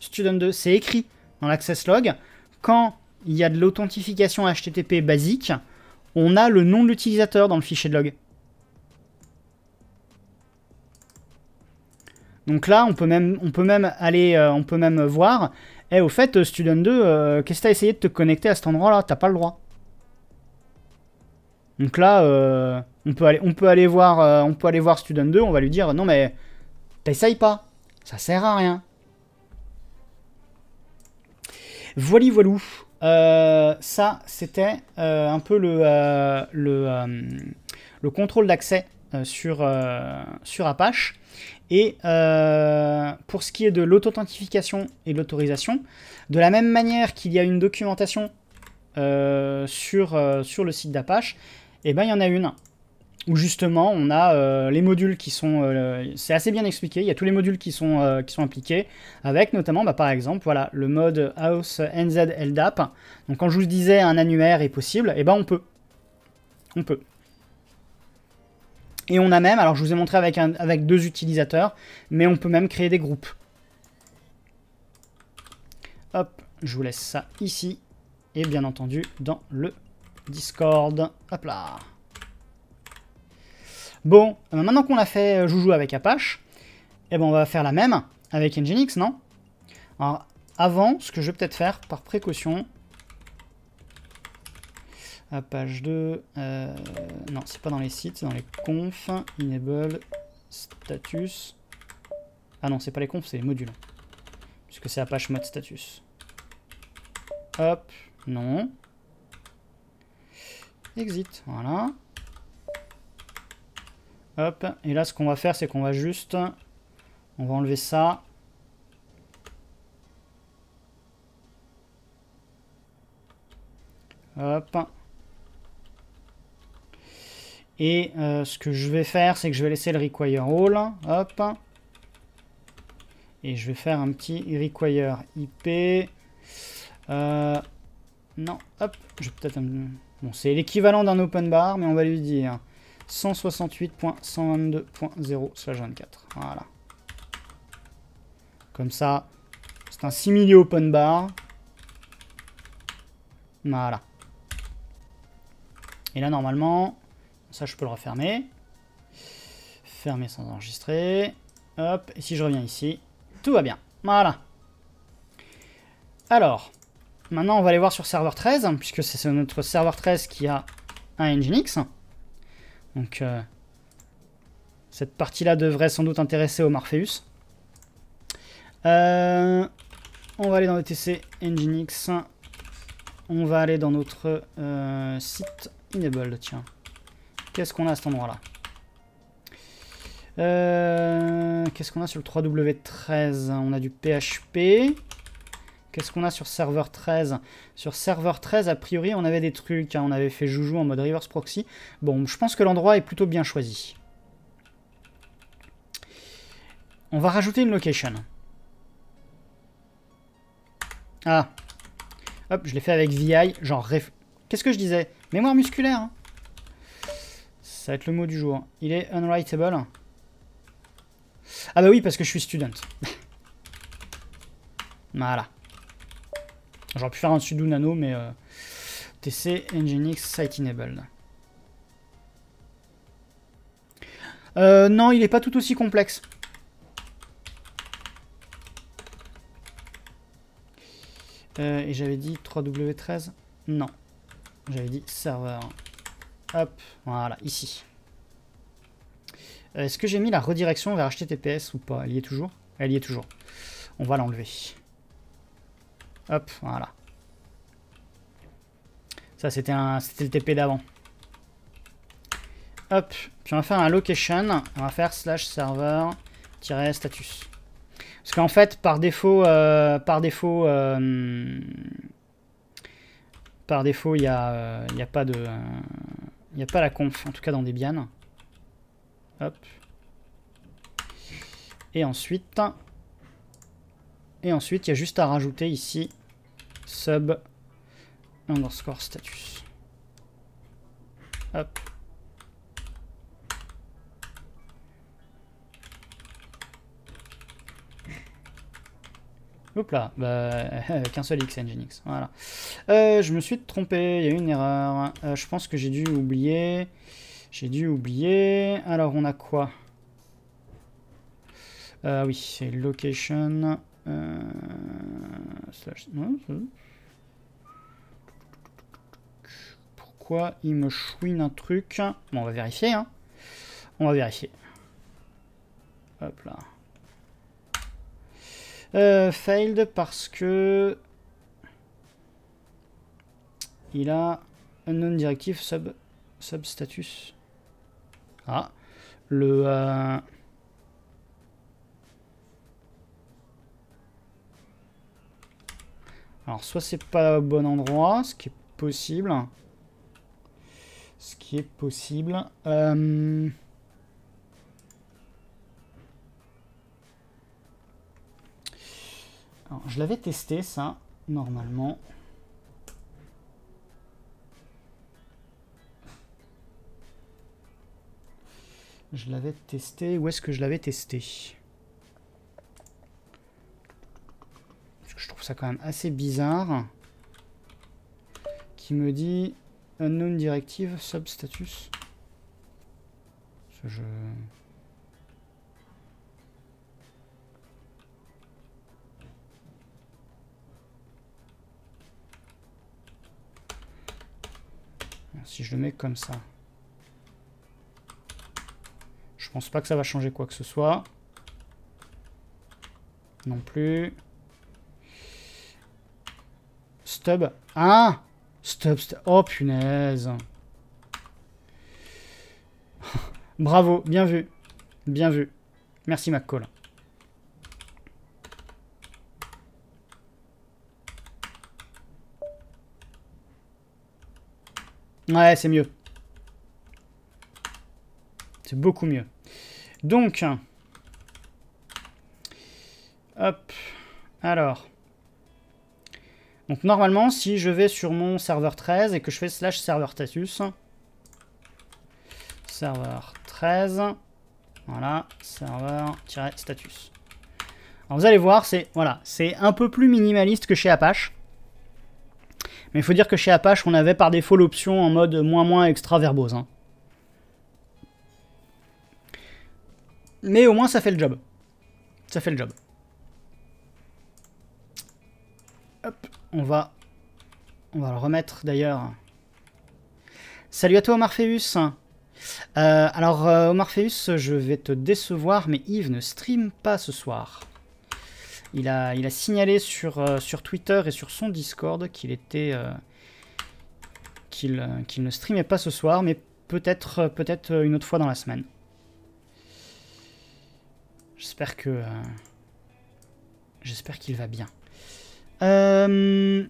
Speaker 1: Student 2, c'est écrit dans l'access log. Quand il y a de l'authentification HTTP basique, on a le nom de l'utilisateur dans le fichier de log. Donc là, on peut même, on peut même aller, euh, on peut même voir. Et eh, au fait, Student 2, euh, qu'est-ce que t'as essayé de te connecter à cet endroit-là T'as pas le droit. Donc là, euh, on, peut aller, on, peut aller voir, euh, on peut aller voir Student 2, on va lui dire non mais t'essayes pas, ça sert à rien. Voili voilou. Euh, ça, c'était un peu le, le, contrôle d'accès sur, sur Apache. Et pour ce qui est de l'authentification et de l'autorisation, de la même manière qu'il y a une documentation sur, sur le site d'Apache, et eh bien il y en a une où justement on a euh, les modules qui sont, euh, c'est assez bien expliqué, il y a tous les modules qui sont, euh, qui sont impliqués, avec notamment bah, par exemple voilà, le mode House NZ LDAP. Donc quand je vous disais un annuaire est possible, et eh ben on peut. On peut. Et on a même, alors je vous ai montré avec, un, avec deux utilisateurs, mais on peut même créer des groupes. Hop, je vous laisse ça ici, et bien entendu dans le Discord. Hop là. Bon, eh ben, maintenant qu'on a fait euh, joujou avec Apache, et eh ben on va faire la même avec Nginx, non Alors, avant, ce que je vais peut-être faire, par précaution... Apache 2... Euh, non, c'est pas dans les sites, c'est dans les confs. Enable, status... Ah non, c'est pas les confs, c'est les modules. Puisque c'est Apache mode status. Hop, non. Exit, voilà. Hop, et là ce qu'on va faire c'est qu'on va juste, on va enlever ça. Hop. Et euh, ce que je vais faire c'est que je vais laisser le require all, hop. Et je vais faire un petit require IP. Euh, non, hop, je vais peut-être... Bon, c'est l'équivalent d'un open bar, mais on va lui dire 168.122.0/24. Voilà. Comme ça, c'est un simili open bar. Voilà. Et là, normalement, ça, je peux le refermer. Fermer sans enregistrer. Hop, et si je reviens ici, tout va bien. Voilà. Alors, Maintenant, on va aller voir sur serveur 13, puisque c'est notre serveur 13 qui a un Nginx. Donc, euh, cette partie-là devrait sans doute intéresser au Morpheus. Euh, on va aller dans le tc Nginx. On va aller dans notre euh, site Enabled. tiens. Qu'est-ce qu'on a à cet endroit-là Qu'est-ce qu'on a sur le 3W13 On a du PHP. Qu'est-ce qu'on a sur serveur 13 Sur serveur 13, a priori, on avait des trucs. Hein. On avait fait joujou en mode reverse proxy. Bon, je pense que l'endroit est plutôt bien choisi. On va rajouter une location. Ah. Hop, je l'ai fait avec VI. Genre, qu'est-ce que je disais Mémoire musculaire. Hein. Ça va être le mot du jour. Il est unwritable. Ah bah oui, parce que je suis student. voilà. J'aurais pu faire un sudo nano, mais euh, TC Nginx Site Enabled. Euh, non, il n'est pas tout aussi complexe. Euh, et j'avais dit 3W13 Non. J'avais dit serveur. Hop, voilà, ici. Est-ce que j'ai mis la redirection vers HTTPS ou pas Elle y est toujours Elle y est toujours. On va l'enlever. Hop, voilà. Ça, c'était le TP d'avant. Hop, puis on va faire un location. On va faire slash serveur-status. Parce qu'en fait, par défaut, euh, par défaut, euh, par défaut, il n'y a, euh, a pas de, il n'y a pas la conf, en tout cas dans Debian. Hop. Et ensuite, et ensuite, il y a juste à rajouter ici sub underscore status. Hop. Hop là, bah, qu'un seul X voilà. Euh, je me suis trompé, il y a eu une erreur. Euh, je pense que j'ai dû oublier. J'ai dû oublier. Alors on a quoi euh, oui, c'est location. Euh, Pourquoi il me chouine un truc bon, On va vérifier. Hein. On va vérifier. Hop là. Euh, failed parce que il a Un non directive sub, sub status. Ah, le... Euh, Alors, soit c'est pas au bon endroit, ce qui est possible. Ce qui est possible. Euh, Alors, je l'avais testé, ça, normalement. Je l'avais testé. Où est-ce que je l'avais testé ça quand même assez bizarre. Qui me dit Unknown Directive Substatus. status, Si je le mets comme ça. Je pense pas que ça va changer quoi que ce soit. Non plus. Stub. Ah Stub, Oh, punaise. Bravo, bien vu. Bien vu. Merci, McCall. Ouais, c'est mieux. C'est beaucoup mieux. Donc, hein. hop, alors, donc normalement, si je vais sur mon serveur 13 et que je fais slash serveur status, serveur 13, voilà, serveur-status. Alors vous allez voir, c'est voilà, c'est un peu plus minimaliste que chez Apache. Mais il faut dire que chez Apache, on avait par défaut l'option en mode moins moins extra verbose. Hein. Mais au moins ça fait le job. Ça fait le job. on va, on va le remettre d'ailleurs. Salut à toi OmarPheus euh, alors, euh, OmarPheus, oh, je vais te décevoir, mais Yves ne stream pas ce soir. Il a, il a signalé sur, euh, sur Twitter et sur son Discord qu'il était qu'il ne streamait pas ce soir, mais peut-être peut-être une autre fois dans la semaine. J'espère que j'espère qu'il va bien. Euh,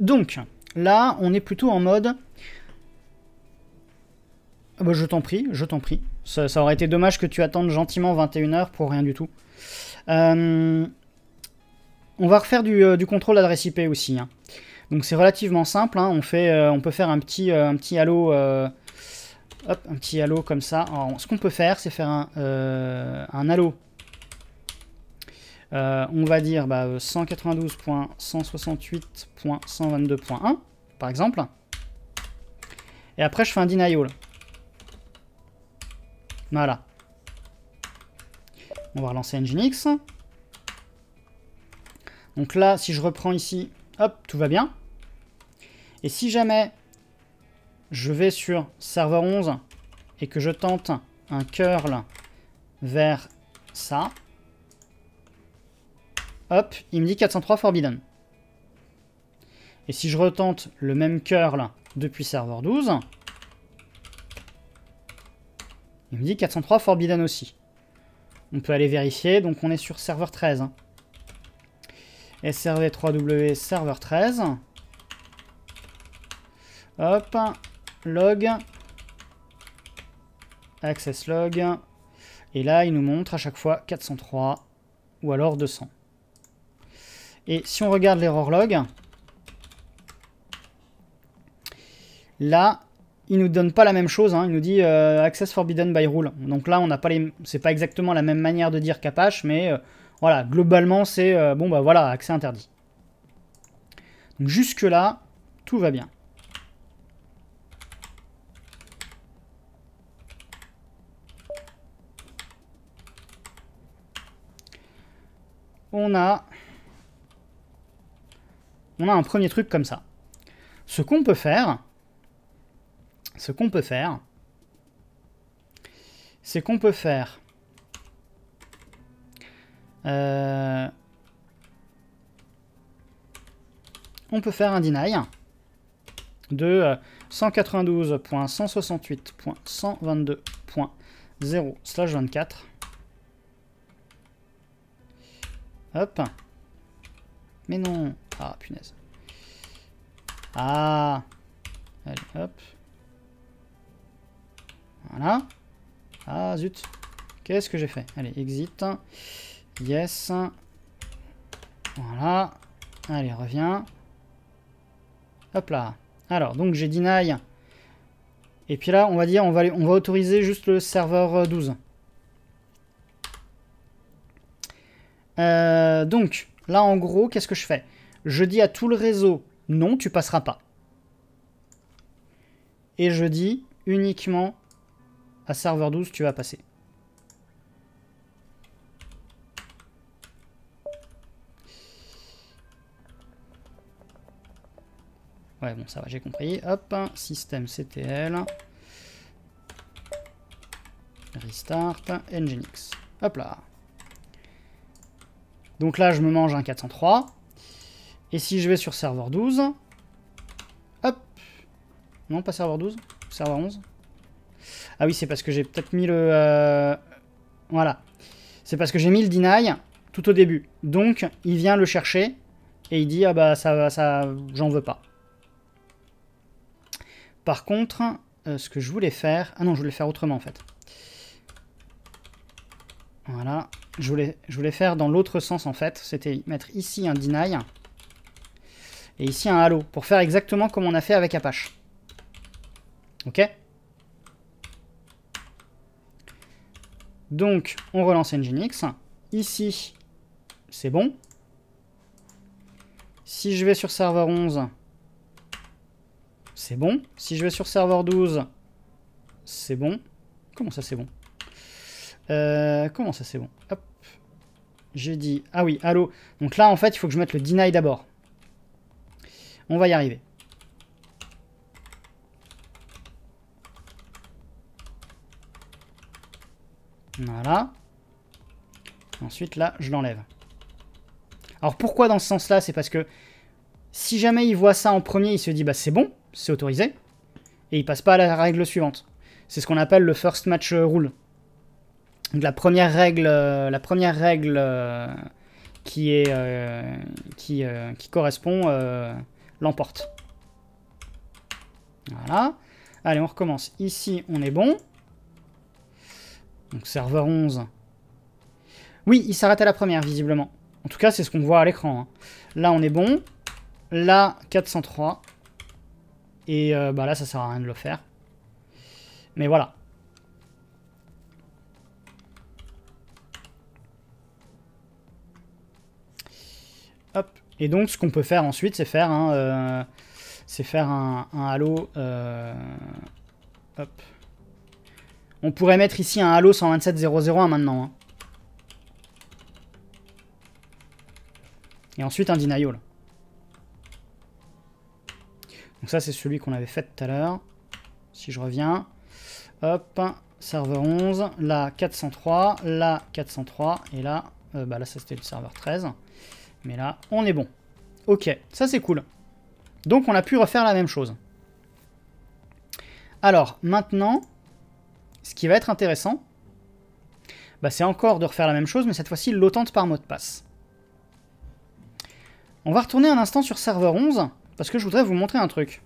Speaker 1: donc, là, on est plutôt en mode... Ah bah, je t'en prie, je t'en prie. Ça, aurait été dommage que tu attendes gentiment 21h pour rien du tout. Euh, on va refaire du, euh, contrôle adresse IP aussi. Hein. Donc c'est relativement simple, hein. on, fait, on peut faire un petit, un petit halo, hop, un petit halo comme ça. ce qu'on peut faire, c'est faire un, un halo euh, on va dire 192.168.122.1, bah, euh, par exemple. Et après, je fais un denial. Voilà. On va relancer Nginx. Donc là, si je reprends ici, hop, tout va bien. Et si jamais je vais sur serveur 11 et que je tente un curl vers ça, Hop, il me dit 403 Forbidden. Et si je retente le même curl depuis serveur 12, il me dit 403 Forbidden aussi. On peut aller vérifier, donc on est sur serveur 13. Hein. SRV3W serveur 13. Hop, log, access log. Et là, il nous montre à chaque fois 403 ou alors 200. Et si on regarde l'error log, là, il nous donne pas la même chose. Hein. Il nous dit euh, access forbidden by rule. Donc là, on n'a pas les, c'est pas exactement la même manière de dire Capache, mais euh, voilà, globalement, c'est euh, bon, bah voilà, accès interdit. jusque là, tout va bien. On a on a un premier truc comme ça. Ce qu'on peut faire, ce qu'on peut faire, c'est qu'on peut faire euh, on peut faire un deny de 192.168.122.0 euh, slash 24 hop mais non Ah, punaise. Ah Allez, hop. Voilà. Ah, zut. Qu'est-ce que j'ai fait Allez, exit. Yes. Voilà. Allez, reviens. Hop là. Alors, donc j'ai deny. Et puis là, on va dire, on va, on va autoriser juste le serveur 12. Euh, euh, donc, Là, en gros, qu'est-ce que je fais Je dis à tout le réseau, non, tu passeras pas. Et je dis uniquement à serveur 12, tu vas passer. Ouais, bon, ça va, j'ai compris. Hop, système CTL. Restart, Nginx. Hop là. Donc là, je me mange un 403. Et si je vais sur serveur 12, hop, non, pas serveur 12, serveur 11. Ah oui, c'est parce que j'ai peut-être mis le... Euh, voilà. C'est parce que j'ai mis le deny tout au début. Donc, il vient le chercher et il dit « Ah bah, ça, ça j'en veux pas. » Par contre, euh, ce que je voulais faire... Ah non, je voulais faire autrement, en fait. Voilà je voulais, faire dans l'autre sens en fait. C'était mettre ici un deny et ici un halo pour faire exactement comme on a fait avec Apache. Ok Donc, on relance Nginx. Ici, c'est bon. Si je vais sur serveur 11, c'est bon. Si je vais sur serveur 12, c'est bon. Comment ça c'est bon euh, comment ça, c'est bon Hop. J'ai dit... Ah oui, allô. Donc là, en fait, il faut que je mette le deny d'abord. On va y arriver. Voilà. Ensuite, là, je l'enlève. Alors pourquoi dans ce sens-là C'est parce que si jamais il voit ça en premier, il se dit bah c'est bon, c'est autorisé, et il passe pas à la règle suivante. C'est ce qu'on appelle le first match euh, rule. Donc la première règle, euh, la première règle euh, qui, est, euh, qui, correspond l'emporte. Voilà. Allez, on recommence. Ici, on est bon. Donc serveur 11. Oui, il s'arrête à la première, visiblement. En tout cas, c'est ce qu'on voit à l'écran. Hein. Là, on est bon. Là, 403. Et bah là, ça sert à rien de le faire. Mais voilà. Et donc, ce qu'on peut faire ensuite, c'est faire un, euh, c'est faire un, halo. Euh, On pourrait mettre ici un halo 127.001 maintenant. Hein. Et ensuite un denial. Donc ça, c'est celui qu'on avait fait tout à l'heure. Si je reviens. Hop, serveur 11, là 403, là 403, et là, euh, bah là ça c'était le serveur 13. Mais là, on est bon. Ok, ça c'est cool. Donc on a pu refaire la même chose. Alors, maintenant, ce qui va être intéressant, bah, c'est encore de refaire la même chose, mais cette fois-ci l'autente par mot de passe. On va retourner un instant sur serveur 11, parce que je voudrais vous montrer un truc.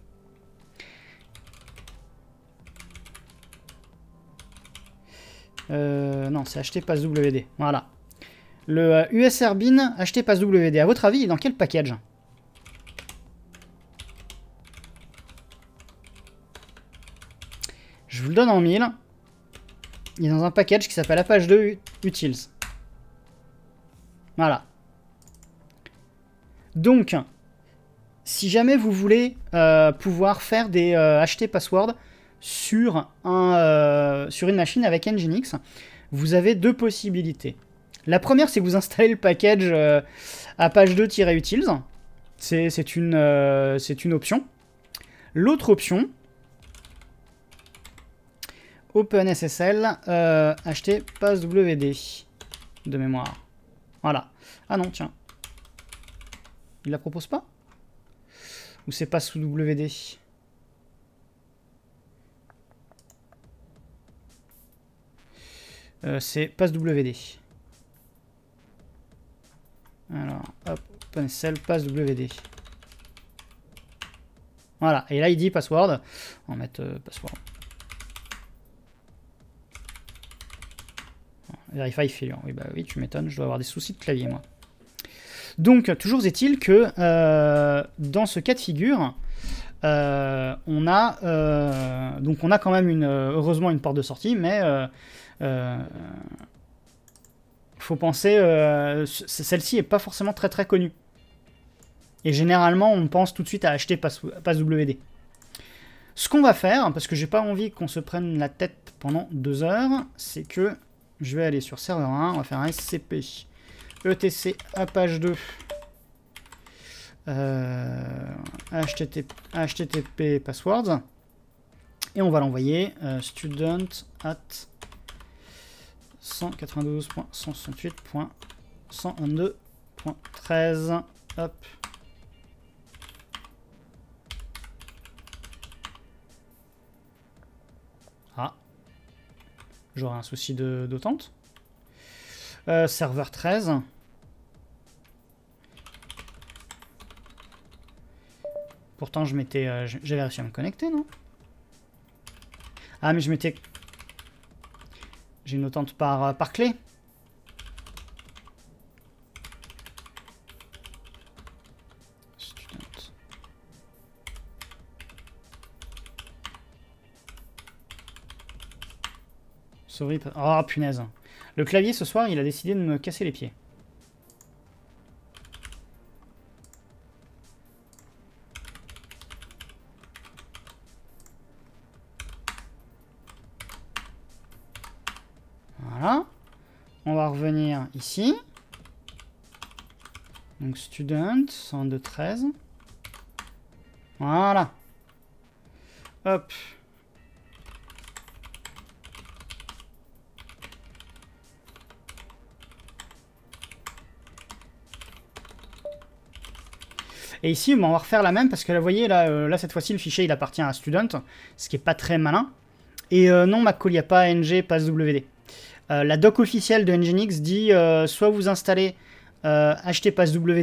Speaker 1: Euh, non, c'est WD. Voilà. Le usrbin euh, htpasswd, acheté à votre avis, il est dans quel package Je vous le donne en 1000. Il est dans un package qui s'appelle Apache 2 Utils. Voilà. Donc, si jamais vous voulez euh, pouvoir faire des htpassword euh, password sur, sur une machine avec Nginx, vous avez deux possibilités. La première, c'est que vous installez le package euh, à page 2-utils. C'est une, euh, une option. L'autre option, OpenSSL, euh, acheter passwd de mémoire. Voilà. Ah non, tiens. Il la propose pas Ou c'est passwd. Euh, c'est C'est passwd. Alors, hop, OpenCell passe WD. Voilà, et là il dit password. On va mettre euh, password. Verify failure. Oui, bah oui, tu m'étonnes, je dois avoir des soucis de clavier, moi. Donc, toujours est-il que euh, dans ce cas de figure, euh, on a donc on a quand même une heureusement une porte de sortie, mais faut penser, euh, celle-ci est pas forcément très très connue. Et généralement, on pense tout de suite à acheter PassWD. Ce qu'on va faire, parce que j'ai pas envie qu'on se prenne la tête pendant deux heures, c'est que je vais aller sur serveur 1, on va faire un SCP, ETC Apache 2, euh, HTTP, HTTP passwords, et on va l'envoyer euh, student at 192.168.122.13. Hop. Ah. J'aurais un souci de, euh, serveur 13. Pourtant, je m'étais, euh, j'avais réussi à me connecter, non Ah, mais je m'étais une tente par, euh, par clé. Sorry. Oh punaise. Le clavier ce soir, il a décidé de me casser les pieds. ici. Donc student, 102, Voilà. Hop. Et ici, on va refaire la même parce que là, vous voyez, là, euh, là cette fois-ci, le fichier, il appartient à student, ce qui est pas très malin. Et euh, non, il n'y a pas ng passe WD. Euh, la doc officielle de Nginx dit euh, soit vous installez HTPassWD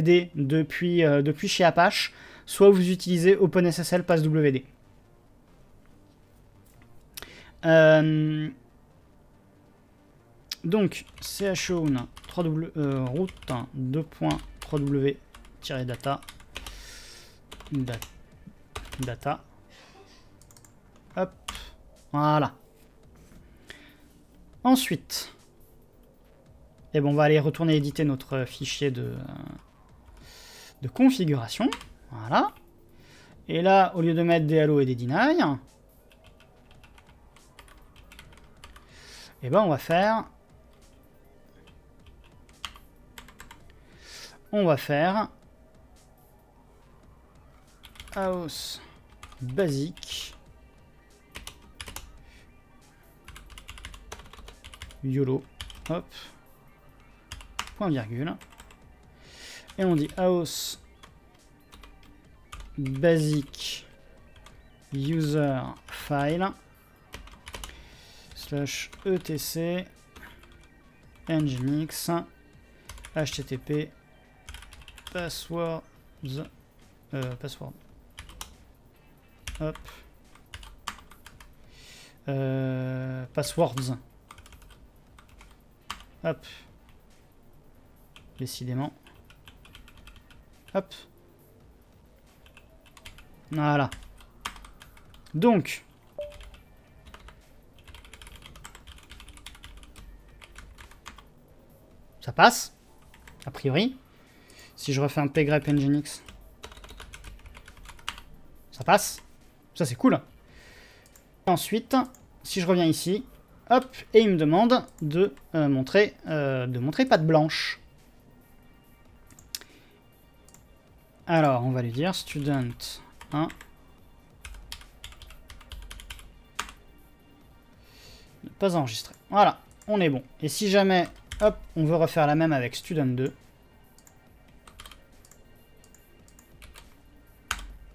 Speaker 1: euh, depuis, depuis chez Apache, soit vous utilisez OpenSSL PassWD. donc, chown 3w, route 2.3w-data hein, data. Hop. Voilà. Ensuite, et eh ben, on va aller retourner éditer notre fichier de, configuration. Voilà. Et là, au lieu de mettre des halo et des deny, eh ben on va faire on va faire house basique YOLO. Hop. Point virgule. Et on dit house basic user file slash etc nginx http passwords euh, password hop euh, passwords Hop. Décidément. Hop. Voilà. Donc. Ça passe. A priori. Si je refais un pgrep nginx. Ça passe. Ça, c'est cool. Ensuite, si je reviens ici, Hop, et il me demande de euh, montrer euh, de montrer patte blanche. Alors, on va lui dire student 1. Hein. Ne pas enregistrer. Voilà, on est bon. Et si jamais, hop, on veut refaire la même avec student 2.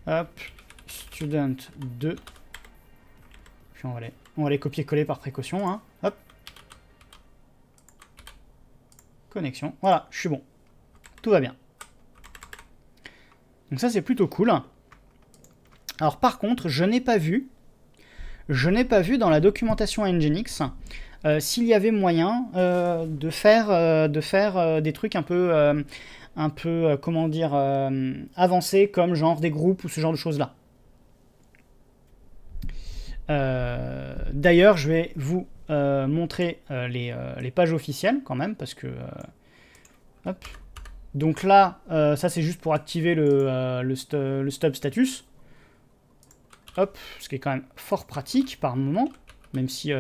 Speaker 1: Hop, student 2. Puis on va aller on va les copier-coller par précaution. Hein. Connexion. Voilà, je suis bon. Tout va bien. Donc ça, c'est plutôt cool. Alors par contre, je n'ai pas vu, je n'ai pas vu dans la documentation à Nginx euh, s'il y avait moyen euh, de faire, euh, de faire des trucs un peu, un peu comment dire, avancés comme genre des groupes ou ce genre de choses-là. Euh, d'ailleurs, je vais vous euh, montrer euh, les, pages officielles quand même, parce que... Donc là, ça c'est juste pour activer le, stop status. Hop, ce qui est quand même fort pratique par moment, même si...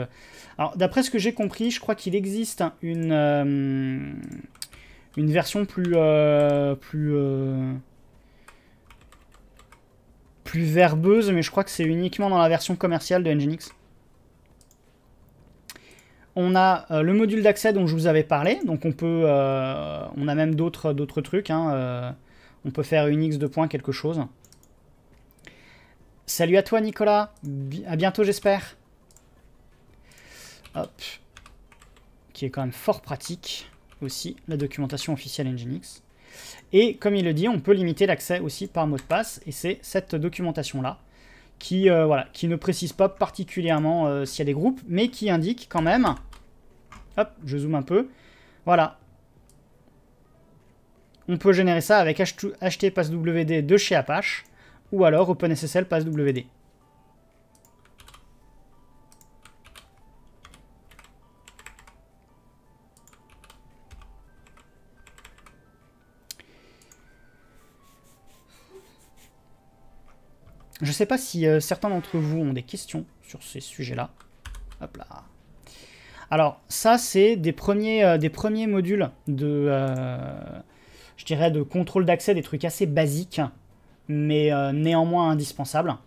Speaker 1: Alors d'après ce que j'ai compris, je crois qu'il existe une, une version plus... plus plus verbeuse, mais je crois que c'est uniquement dans la version commerciale de Nginx. On a euh, le module d'accès dont je vous avais parlé, donc on peut, euh, on a même d'autres d'autres trucs. Hein, euh, on peut faire Unix X de points quelque chose. Salut à toi Nicolas, à bientôt j'espère. Hop, qui est quand même fort pratique aussi la documentation officielle Nginx. Et comme il le dit, on peut limiter l'accès aussi par mot de passe, et c'est cette documentation-là qui, euh, voilà, qui ne précise pas particulièrement euh, s'il y a des groupes, mais qui indique quand même... Hop, je zoome un peu. Voilà. On peut générer ça avec HT, de chez Apache, ou alors OpenSSL passwd. Je ne sais pas si euh, certains d'entre vous ont des questions sur ces sujets-là. Hop là. Alors, ça, c'est des, premiers, euh, des premiers modules de, euh, je dirais, de contrôle d'accès, des trucs assez basiques, mais néanmoins indispensables.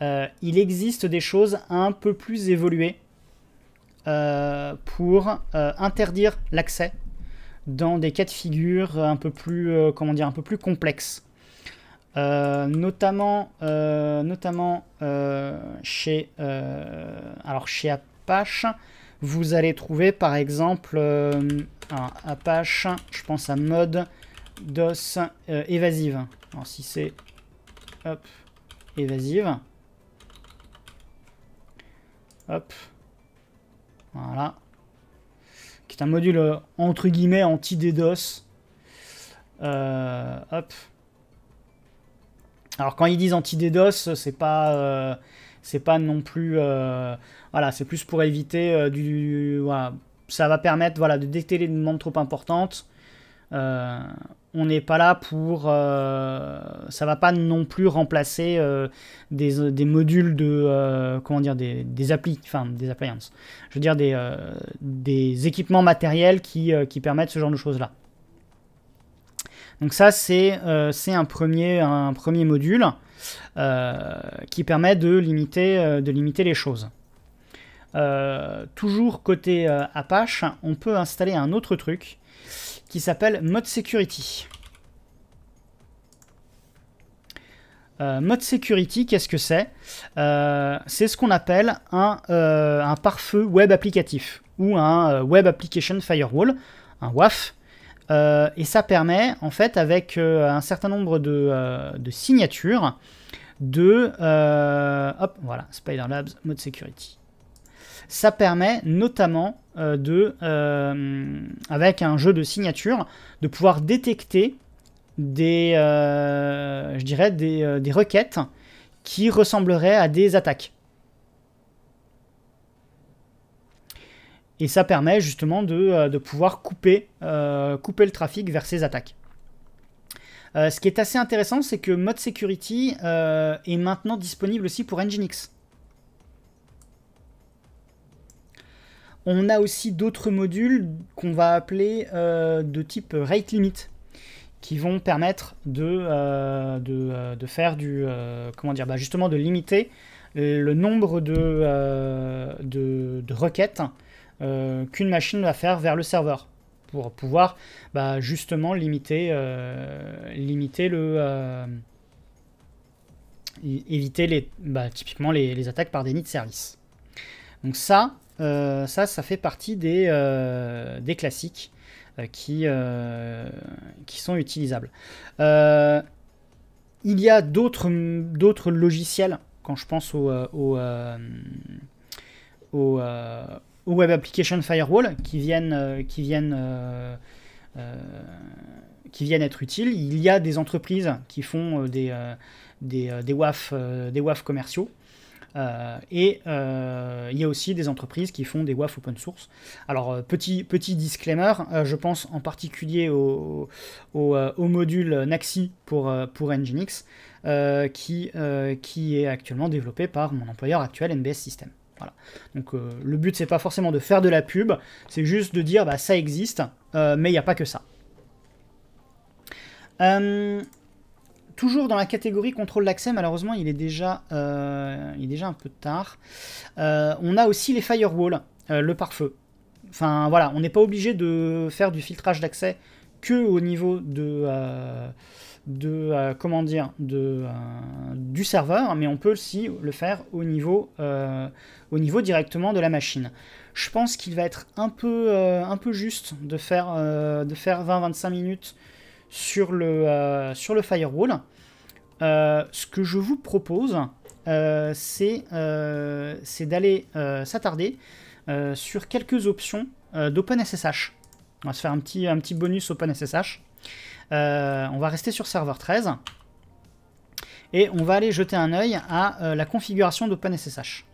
Speaker 1: il existe des choses un peu plus évoluées pour interdire l'accès dans des cas de figure un peu plus, comment dire, un peu plus complexes. Euh, notamment euh, notamment euh, chez, alors chez Apache, vous allez trouver par exemple Apache, je pense à mode DOS évasive. Alors si c'est hop, évasive. Hop. Voilà. Qui est un module entre guillemets anti-DDoS. hop. Alors quand ils disent anti-DDoS, c'est pas euh, c'est pas non plus euh, voilà, c'est plus pour éviter euh, du ça va permettre voilà de détecter les demandes trop importantes. on n'est pas là pour ça va pas non plus remplacer des, modules de comment dire des, des applis enfin des appliances. Je veux dire des, des équipements matériels qui permettent ce genre de choses là. Donc ça, c'est euh, un, premier, module euh, qui permet de limiter, euh, les choses. toujours côté Apache, on peut installer un autre truc qui s'appelle mode security. mode security, qu'est-ce que c'est C'est ce qu'on appelle un pare-feu web applicatif ou un web application firewall, un WAF. Euh, et ça permet, en fait, avec euh, un certain nombre de, euh, signatures, de... hop, voilà, Spider Labs, mode security. Ça permet notamment de, avec un jeu de signatures, de pouvoir détecter des, je dirais, des, des requêtes qui ressembleraient à des attaques. Et ça permet justement de, euh, pouvoir couper, euh, couper le trafic vers ces attaques. Euh, ce qui est assez intéressant, c'est que Mode Security est maintenant disponible aussi pour Nginx. On a aussi d'autres modules qu'on va appeler de type Rate Limit, qui vont permettre de, de, faire du... comment dire bah, Justement de limiter le nombre de, de, de requêtes euh, qu'une machine va faire vers le serveur pour pouvoir bah, justement limiter, euh, limiter le euh, éviter les bah, typiquement les, attaques par déni de service. Donc ça, ça, ça fait partie des, des classiques qui, qui sont utilisables. il y a d'autres logiciels, quand je pense au au aux, Web Application Firewall qui viennent, euh, qui viennent, euh, euh, qui viennent être utiles. Il y a des entreprises qui font des, des, WAF, des commerciaux. et il y a aussi des entreprises qui font des WAF open source. Alors, petit, petit disclaimer, je pense en particulier au, module Naxi pour, pour Nginx, qui, qui est actuellement développé par mon employeur actuel, NBS System. Donc euh, le but c'est pas forcément de faire de la pub, c'est juste de dire bah, ça existe, euh, mais il n'y a pas que ça. Euh, toujours dans la catégorie contrôle d'accès, malheureusement il est déjà, il est déjà un peu tard. on a aussi les firewalls, le pare-feu. Enfin voilà, on n'est pas obligé de faire du filtrage d'accès que au niveau de de euh, comment dire de, euh, du serveur, mais on peut aussi le faire au niveau, euh, au niveau directement de la machine. Je pense qu'il va être un peu, un peu juste de faire, de faire 20-25 minutes sur le, sur le firewall. ce que je vous propose, c'est d'aller s'attarder sur quelques options d'OpenSSH. On va se faire un petit, un petit bonus OpenSSH. Euh, on va rester sur serveur 13. Et on va aller jeter un œil à euh, la configuration d'OpenSSH.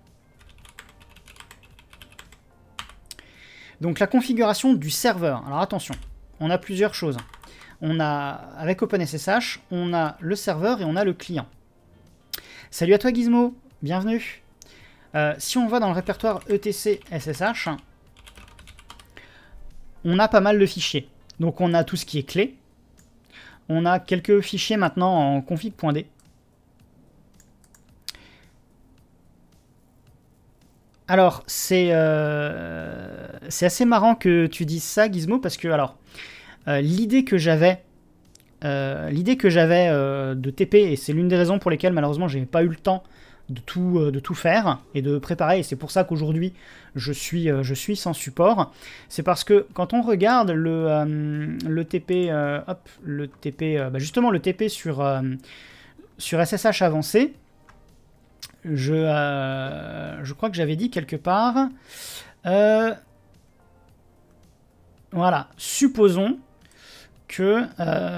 Speaker 1: Donc la configuration du serveur. Alors attention, on a plusieurs choses. On a, avec OpenSSH, on a le serveur et on a le client. Salut à toi Gizmo, bienvenue. Euh, si on va dans le répertoire etc SSH, on a pas mal de fichiers. Donc on a tout ce qui est clé. On a quelques fichiers maintenant en config.d. Alors, c'est euh, assez marrant que tu dises ça, Gizmo, parce que alors, euh, l'idée que j'avais euh, l'idée que j'avais euh, de TP, et c'est l'une des raisons pour lesquelles malheureusement j'ai pas eu le temps de tout, euh, de tout faire et de préparer. Et c'est pour ça qu'aujourd'hui, je suis, euh, je suis sans support. C'est parce que quand on regarde le, euh, le TP, hop, le TP, bah, justement le TP sur, sur SSH avancé, je, je crois que j'avais dit quelque part. voilà, supposons que,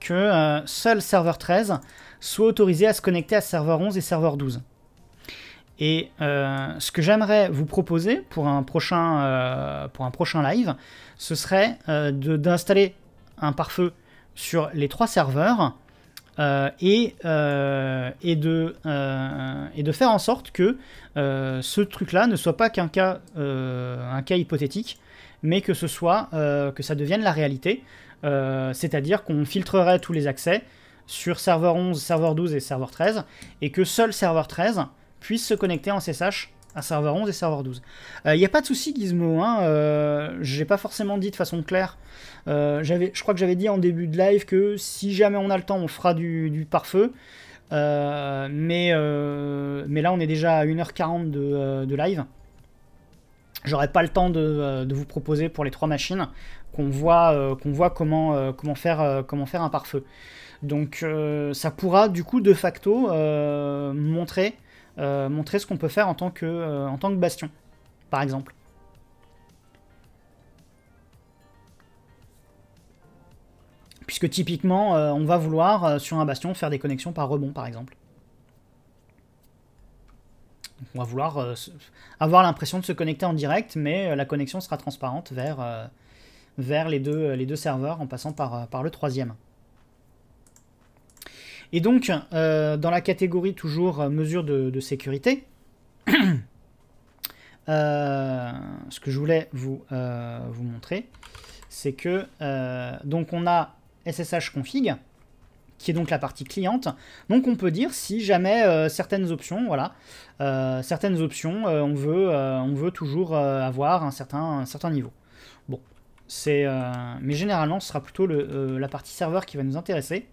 Speaker 1: que seul serveur 13 soit autorisé à se connecter à serveur 11 et serveur 12. Et euh, ce que j'aimerais vous proposer pour un prochain, euh, pour un prochain live, ce serait euh, d'installer un pare-feu sur les trois serveurs et, et, de, et de faire en sorte que ce truc-là ne soit pas qu'un cas, un cas hypothétique, mais que ce soit que ça devienne la réalité. C'est-à-dire qu'on filtrerait tous les accès, sur serveur 11, serveur 12 et serveur 13, et que seul serveur 13 puisse se connecter en SSH à serveur 11 et serveur 12. Il n'y a pas de souci, Gizmo. Hein, euh, j'ai pas forcément dit de façon claire. Euh, je crois que j'avais dit en début de live que si jamais on a le temps, on fera du, pare-feu. Euh, mais, euh, mais là, on est déjà à 1h40 de, de live. j'aurais pas le temps de, vous proposer pour les trois machines qu'on voit, qu'on voit comment, comment, faire, comment faire un pare-feu. Donc euh, ça pourra du coup de facto euh, montrer, euh, montrer ce qu'on peut faire en tant, que, en tant que bastion, par exemple. Puisque typiquement, on va vouloir, sur un bastion, faire des connexions par rebond, par exemple. on va vouloir avoir l'impression de se connecter en direct, mais la connexion sera transparente vers, vers les, deux, les deux serveurs en passant par, par le troisième. Et donc, euh, dans la catégorie toujours euh, mesures de, sécurité, euh, ce que je voulais vous, montrer, c'est que donc on a SSH config, qui est donc la partie cliente. Donc on peut dire si jamais certaines options, voilà, certaines options, on, veut, on veut toujours avoir un certain, certain niveau. Bon, c'est, mais généralement ce sera plutôt la partie serveur qui va nous intéresser.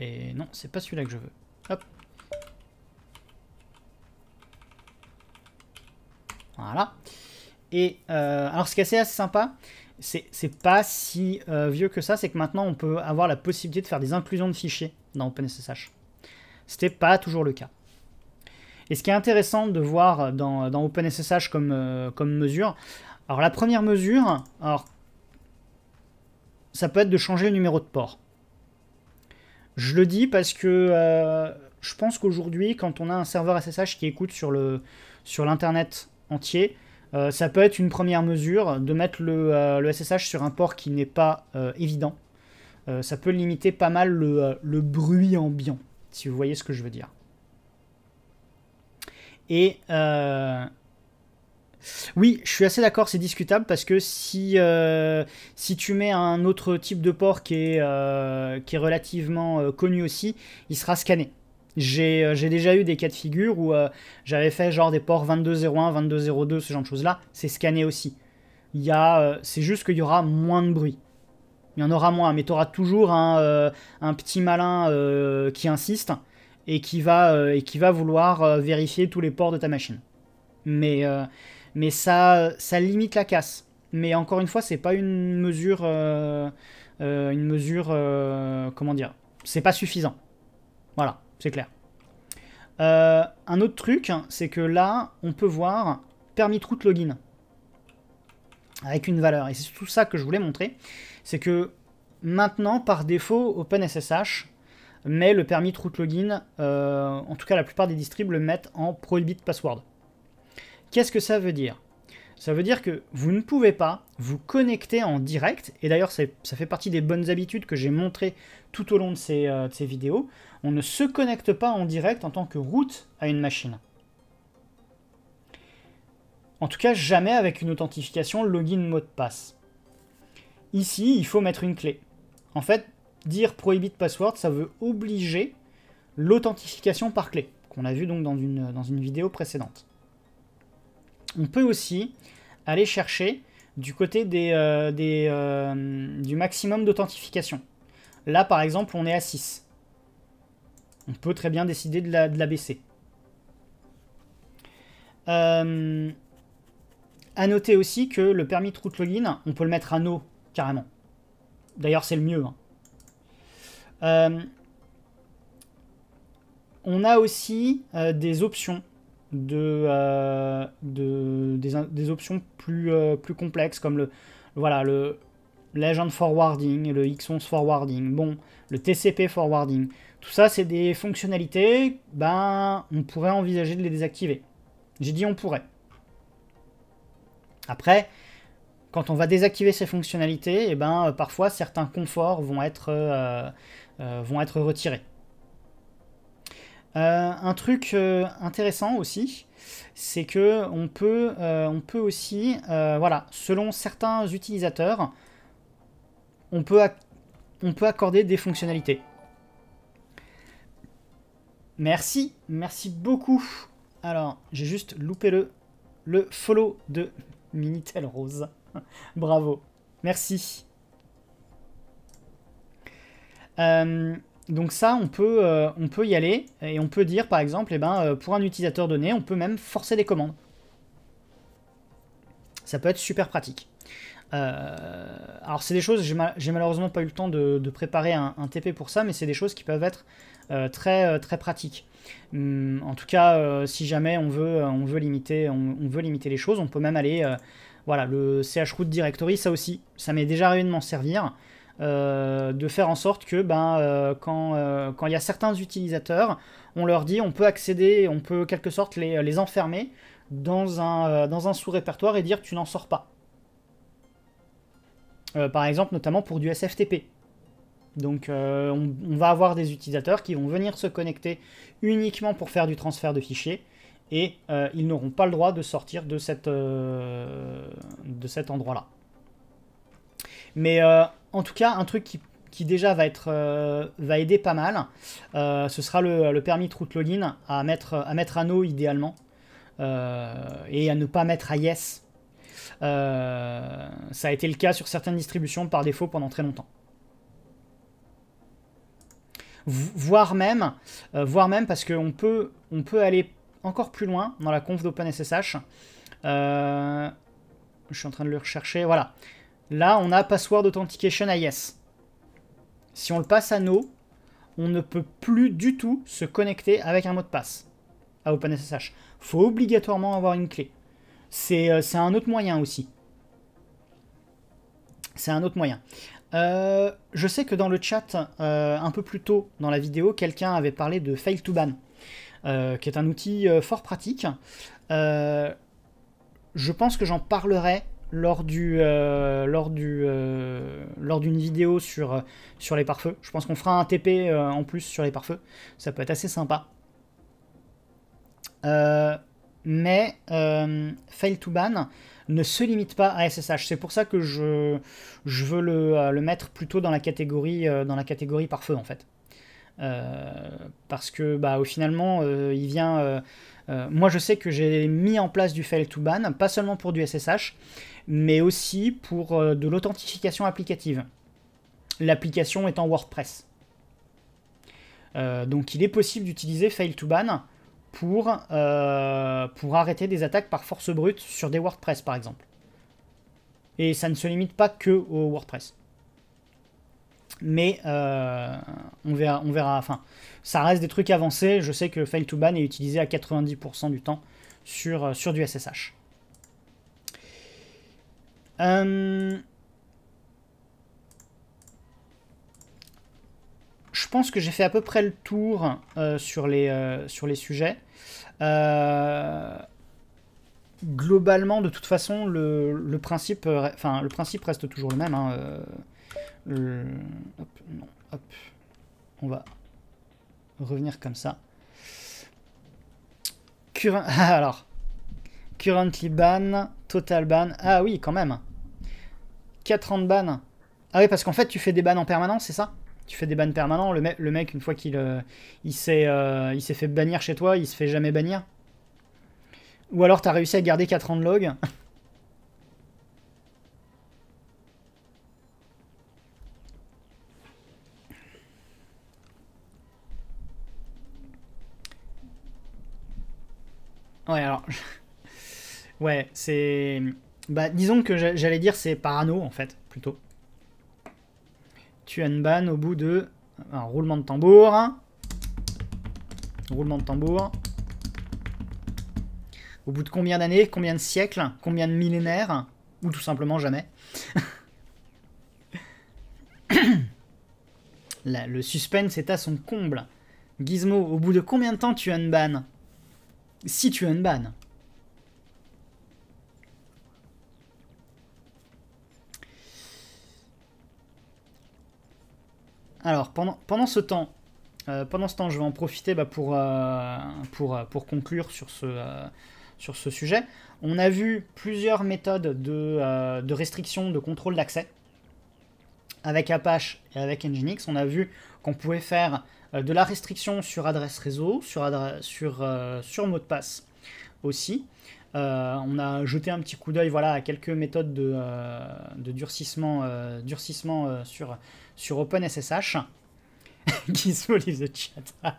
Speaker 1: Et non, c'est pas celui-là que je veux. Hop. Voilà. Et euh, alors ce qui est assez, sympa, c'est pas si euh, vieux que ça, c'est que maintenant on peut avoir la possibilité de faire des inclusions de fichiers dans OpenSSH. C'était pas toujours le cas. Et ce qui est intéressant de voir dans, OpenSSH comme, euh, comme mesure, alors la première mesure, alors, ça peut être de changer le numéro de port. Je le dis parce que euh, je pense qu'aujourd'hui, quand on a un serveur SSH qui écoute sur l'Internet sur entier, euh, ça peut être une première mesure de mettre le, SSH euh, sur un port qui n'est pas évident. ça peut limiter pas mal le, le, bruit ambiant, si vous voyez ce que je veux dire. Et oui, je suis assez d'accord, c'est discutable parce que si, euh, si tu mets un autre type de port qui est, euh, qui est relativement euh, connu aussi, il sera scanné. J'ai déjà eu des cas de figure où j'avais fait genre des ports 2201, 2202, ce genre de choses-là, c'est scanné aussi. C'est juste qu'il y aura moins de bruit. Il y en aura moins, mais tu auras toujours un, petit malin qui insiste et qui va, et qui va vouloir vérifier tous les ports de ta machine. Mais, mais ça, ça limite la casse. Mais encore une fois, c'est pas une mesure, euh, euh, une mesure, euh, comment dire, c'est pas suffisant. Voilà, c'est clair. un autre truc, c'est que là, on peut voir permis root route login avec une valeur. Et c'est tout ça que je voulais montrer, c'est que maintenant, par défaut, OpenSSH met le permis root route login, en tout cas la plupart des distribs le mettent en prohibit password. Qu'est-ce que ça veut dire Ça veut dire que vous ne pouvez pas vous connecter en direct, et d'ailleurs ça fait partie des bonnes habitudes que j'ai montrées tout au long euh, de ces, vidéos, on ne se connecte pas en direct en tant que route à une machine. En tout cas, jamais avec une authentification login mot de passe. Ici, il faut mettre une clé. En fait, dire prohibit password, ça veut obliger l'authentification par clé, qu'on a vu donc dans une, dans une vidéo précédente. On peut aussi aller chercher du côté des, euh, euh, du maximum d'authentification. Là, par exemple, on est à 6. On peut très bien décider de la, baisser. A euh, à noter aussi que le permis de route login, on peut le mettre à no, carrément. D'ailleurs, c'est le mieux. Hein. on a aussi des options de, euh, des, options plus, euh, plus complexes comme le voilà le legend forwarding, le x11 forwarding, bon, le TCP forwarding. Tout ça, c'est des fonctionnalités, ben, on pourrait envisager de les désactiver. J'ai dit on pourrait. Après, quand on va désactiver ces fonctionnalités, et eh ben, euh, parfois certains conforts vont être, vont être retirés. Euh, un truc euh, intéressant aussi, c'est que on peut, euh, on peut aussi, voilà, selon certains utilisateurs, on peut, on peut accorder des fonctionnalités. Merci, merci beaucoup. Alors, j'ai juste loupé le, le follow de Minitel Rose. Bravo, merci. Euh, donc ça, on peut, euh, on peut y aller et on peut dire, par exemple, eh ben, euh, pour un utilisateur donné, on peut même forcer des commandes. Ça peut être super pratique. Euh, alors c'est des choses, j'ai malheureusement pas eu le temps de, préparer un, TP pour ça, mais c'est des choses qui peuvent être très, très pratiques. Hmm, en tout cas, si jamais on veut, on, veut limiter, on, on, veut limiter les choses, on peut même aller... voilà, le chroot directory, ça aussi, ça m'est déjà arrivé de m'en servir. Euh, de faire en sorte que ben, euh, euh, quand il y a certains utilisateurs, on leur dit on peut accéder, on peut quelque sorte les, enfermer dans un, dans un sous-répertoire et dire tu n'en sors pas. par exemple notamment pour du SFTP. Donc on, va avoir des utilisateurs qui vont venir se connecter uniquement pour faire du transfert de fichiers et ils n'auront pas le droit de sortir de, cette, de cet endroit-là. Mais euh, en tout cas, un truc qui, déjà va, être, euh, va aider pas mal, euh, ce sera le, permis de route login à mettre, à mettre à no idéalement. et à ne pas mettre à yes. ça a été le cas sur certaines distributions par défaut pendant très longtemps. Voire même, même parce qu'on peut, on peut aller encore plus loin dans la conf d'OpenSSH. je suis en train de le rechercher, voilà. Là, on a Password Authentication yes. Si on le passe à No, on ne peut plus du tout se connecter avec un mot de passe à OpenSSH. faut obligatoirement avoir une clé. C'est euh, un autre moyen aussi. C'est un autre moyen. Euh, je sais que dans le chat, euh, un peu plus tôt dans la vidéo, quelqu'un avait parlé de Fail to Ban, qui est un outil fort pratique. je pense que j'en parlerai lors du euh, lors du euh, lors d'une vidéo sur sur les pare-feux. Je pense qu'on fera un TP euh, en plus sur les pare-feux. Ça peut être assez sympa. mais fail to ban ne se limite pas à SSH. C'est pour ça que je, je veux le, mettre plutôt dans la catégorie dans la catégorie pare-feu en fait. parce que bah finalement il vient moi, je sais que j'ai mis en place du fail to ban, pas seulement pour du SSH, mais aussi pour euh, de l'authentification applicative. L'application est en WordPress. Euh, donc il est possible d'utiliser fail 2 ban pour, euh, pour arrêter des attaques par force brute sur des WordPress par exemple. Et ça ne se limite pas que au WordPress. Mais on verra, on verra. Enfin, ça reste des trucs avancés. Je sais que fail to ban est utilisé à 90% du temps sur, sur du SSH. Euh, je pense que j'ai fait à peu près le tour euh, sur, les, euh, sur les sujets. globalement, de toute façon, le, principe, enfin, le principe reste toujours le même. Hein, on va revenir comme ça. Alors, currently ban, total ban. Ah oui, quand même. 4 ans de ban. Ah ouais, parce qu'en fait, tu fais des bannes en permanence, c'est ça Tu fais des bans permanents. Le, mec, une fois qu'il euh, euh, il s'est fait bannir chez toi, il se fait jamais bannir. Ou alors, t'as réussi à garder 4 ans de log. ouais, alors... ouais, c'est... Bah, disons que j'allais dire c'est parano, en fait, plutôt. Tu ban au bout de un roulement de tambour. Roulement de tambour. Au bout de combien d'années, combien de siècles, combien de millénaires, ou tout simplement jamais. le suspense est à son comble. Gizmo, au bout de combien de temps tu unban Si tu unban Alors, pendant, ce temps, euh, pendant ce temps, je vais en profiter bah, euh, euh, pour, conclure sur ce, sur ce sujet. On a vu plusieurs méthodes de, restriction, de contrôle d'accès avec Apache et avec Nginx. On a vu qu'on pouvait faire de la restriction sur adresse réseau, sur mot de passe aussi. Euh, on a jeté un petit coup d'œil voilà, à quelques méthodes de, euh, durcissement, euh, sur, sur OpenSSH. Gizmo leave the chat.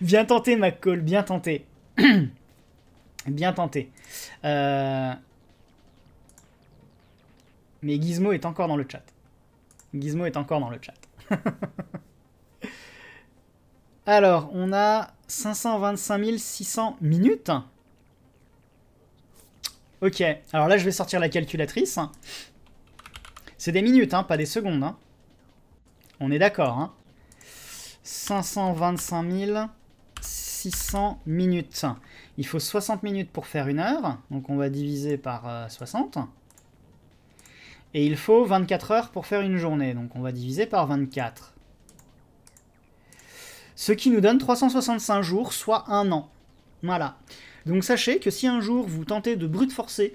Speaker 1: bien tenté, McCall, bien tenté. bien tenté. Mais Gizmo est encore dans le chat. Gizmo est encore dans le chat. Alors, on a 525 600 minutes. Ok, alors là, je vais sortir la calculatrice. C'est des minutes, hein, pas des secondes. Hein. On est d'accord. Hein. 525 600 minutes. Il faut 60 minutes pour faire une heure. Donc on va diviser par 60. Euh, Et il faut 24 heures pour faire une journée. Donc on va diviser par 24. Ce qui nous donne 365 jours, soit un an. Voilà. Donc sachez que si un jour vous tentez de brute forcer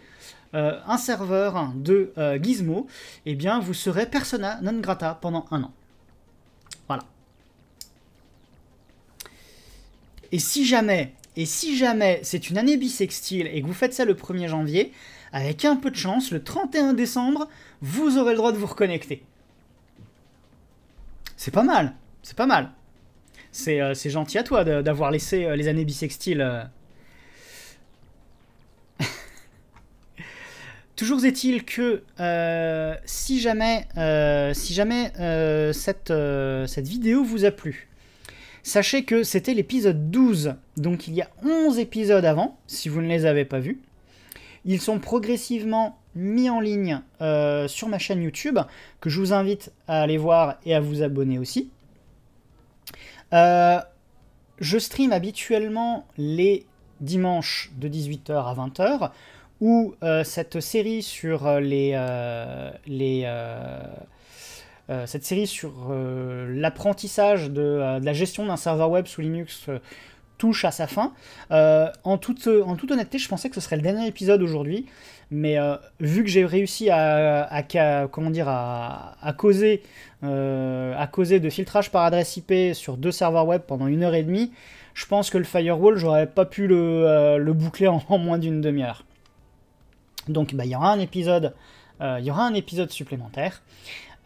Speaker 1: euh, un serveur de euh, Gizmo, eh bien vous serez persona non grata pendant un an. Voilà. Et si jamais, et si jamais c'est une année bisextile et que vous faites ça le 1er janvier, avec un peu de chance, le 31 décembre, vous aurez le droit de vous reconnecter. C'est pas mal, c'est pas mal. C'est euh, gentil à toi d'avoir laissé les années bissextiles Toujours est-il que euh, si jamais, euh, euh, cette, cette, vidéo vous a plu, sachez que c'était l'épisode 12, donc il y a 11 épisodes avant, si vous ne les avez pas vus. Ils sont progressivement mis en ligne sur ma chaîne YouTube, que je vous invite à aller voir et à vous abonner aussi. je stream habituellement les dimanches de 18h à 20h où euh, cette série sur euh, les, euh, les cette série sur l'apprentissage de, la gestion d'un serveur web sous Linux touche à sa fin. en, toute, en toute honnêteté, je pensais que ce serait le dernier épisode aujourd'hui, mais vu que j'ai réussi à, comment dire, à, causer, à causer de filtrage par adresse IP sur deux serveurs web pendant une heure et demie, je pense que le firewall, j'aurais pas pu le, boucler en moins d'une demi-heure. Donc bah, il y aura un épisode, euh, il y aura un épisode supplémentaire.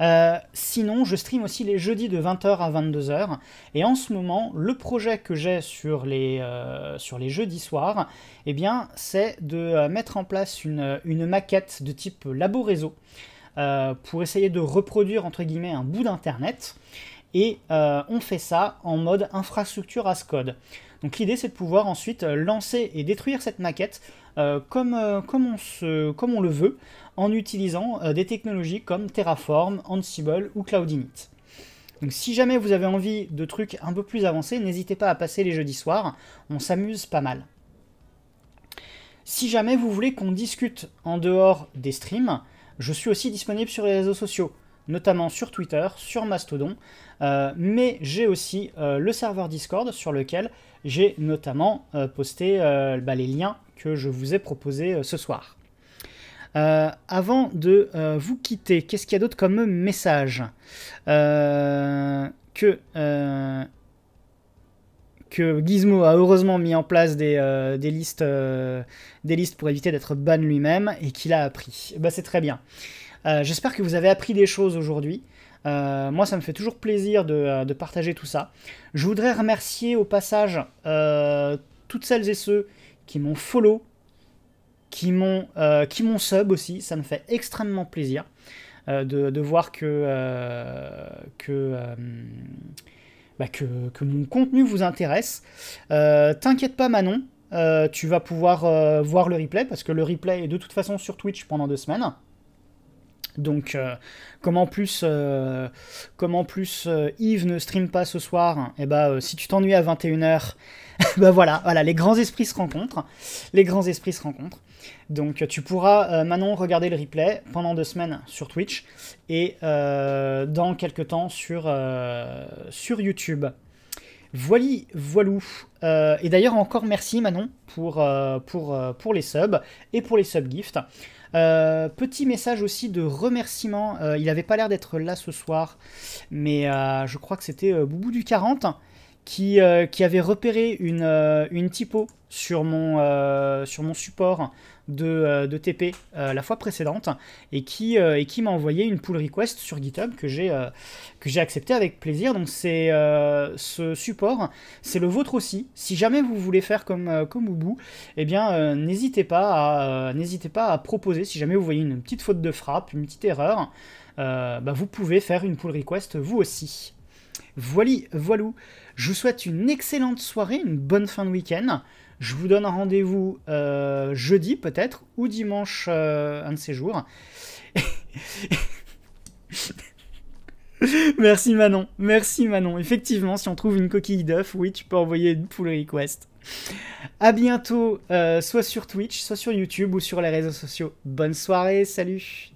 Speaker 1: Euh, sinon, je stream aussi les jeudis de 20h à 22h. Et en ce moment, le projet que j'ai sur, les, euh, jeudis soirs, eh bien, c'est de mettre en place une, maquette de type labo réseau pour essayer de reproduire entre guillemets un bout d'internet. Et on fait ça en mode infrastructure as code. Donc l'idée c'est de pouvoir ensuite lancer et détruire cette maquette euh, euh, comme, on le veut en utilisant euh, des technologies comme Terraform, Ansible ou Cloudinit. Donc si jamais vous avez envie de trucs un peu plus avancés, n'hésitez pas à passer les jeudis soirs, on s'amuse pas mal. Si jamais vous voulez qu'on discute en dehors des streams, je suis aussi disponible sur les réseaux sociaux, notamment sur Twitter, sur Mastodon. Euh, mais j'ai aussi euh, le serveur Discord sur lequel j'ai notamment euh, posté bah, les liens que je vous ai proposés ce soir. avant de vous quitter, qu'est-ce qu'il y a d'autre comme message que, que, Gizmo a heureusement mis en place des, listes, des listes pour éviter d'être ban lui-même et qu'il a appris. Bah, C'est très bien. J'espère que vous avez appris des choses aujourd'hui. Euh, moi, ça me fait toujours plaisir euh, de, partager tout ça. Je voudrais remercier au passage euh, toutes celles et ceux qui m'ont follow, qui m'ont sub aussi. Ça me fait extrêmement plaisir de, voir que, bah, que, que, mon contenu vous intéresse. T'inquiète pas, Manon. tu vas pouvoir voir le replay parce que le replay est de toute façon sur Twitch pendant deux semaines. Donc, euh, comment plus, euh, plus euh, Yves ne stream pas ce soir, et eh bah, ben, si tu t'ennuies à 21h, eh bah ben, voilà, voilà, les grands esprits se rencontrent. Les grands esprits se rencontrent. Donc tu pourras Manon regarder le replay pendant deux semaines sur Twitch et dans quelques temps sur, sur YouTube. Voili, voilou. et d'ailleurs encore merci Manon pour, pour, pour les subs et pour les subgifts. Euh, petit message aussi de remerciement. Euh, il n'avait pas l'air d'être là ce soir, mais euh, je crois que c'était Boubou du 40 qui, qui avait repéré une, une typo sur mon, sur mon support de, euh, TP euh, la fois précédente et qui, euh, et qui m'a envoyé une pull request sur GitHub que j'ai j'ai accepté avec plaisir. Donc c'est ce support, c'est le vôtre aussi. Si jamais vous voulez faire comme, comme eh bien n'hésitez pas, à n'hésitez pas à proposer. Si jamais vous voyez une petite faute de frappe, une petite erreur, bah, vous pouvez faire une pull request vous aussi. Voili, voilou. Je vous souhaite une excellente soirée, une bonne fin de week-end. Je vous donne un rendez-vous euh, jeudi peut-être, ou dimanche, euh, un de ces jours. Merci Manon. Merci Manon. Effectivement, si on trouve une coquille d'œuf, oui, tu peux envoyer une pull request. À bientôt, euh, soit sur Twitch, soit sur YouTube ou sur les réseaux sociaux. Bonne soirée, salut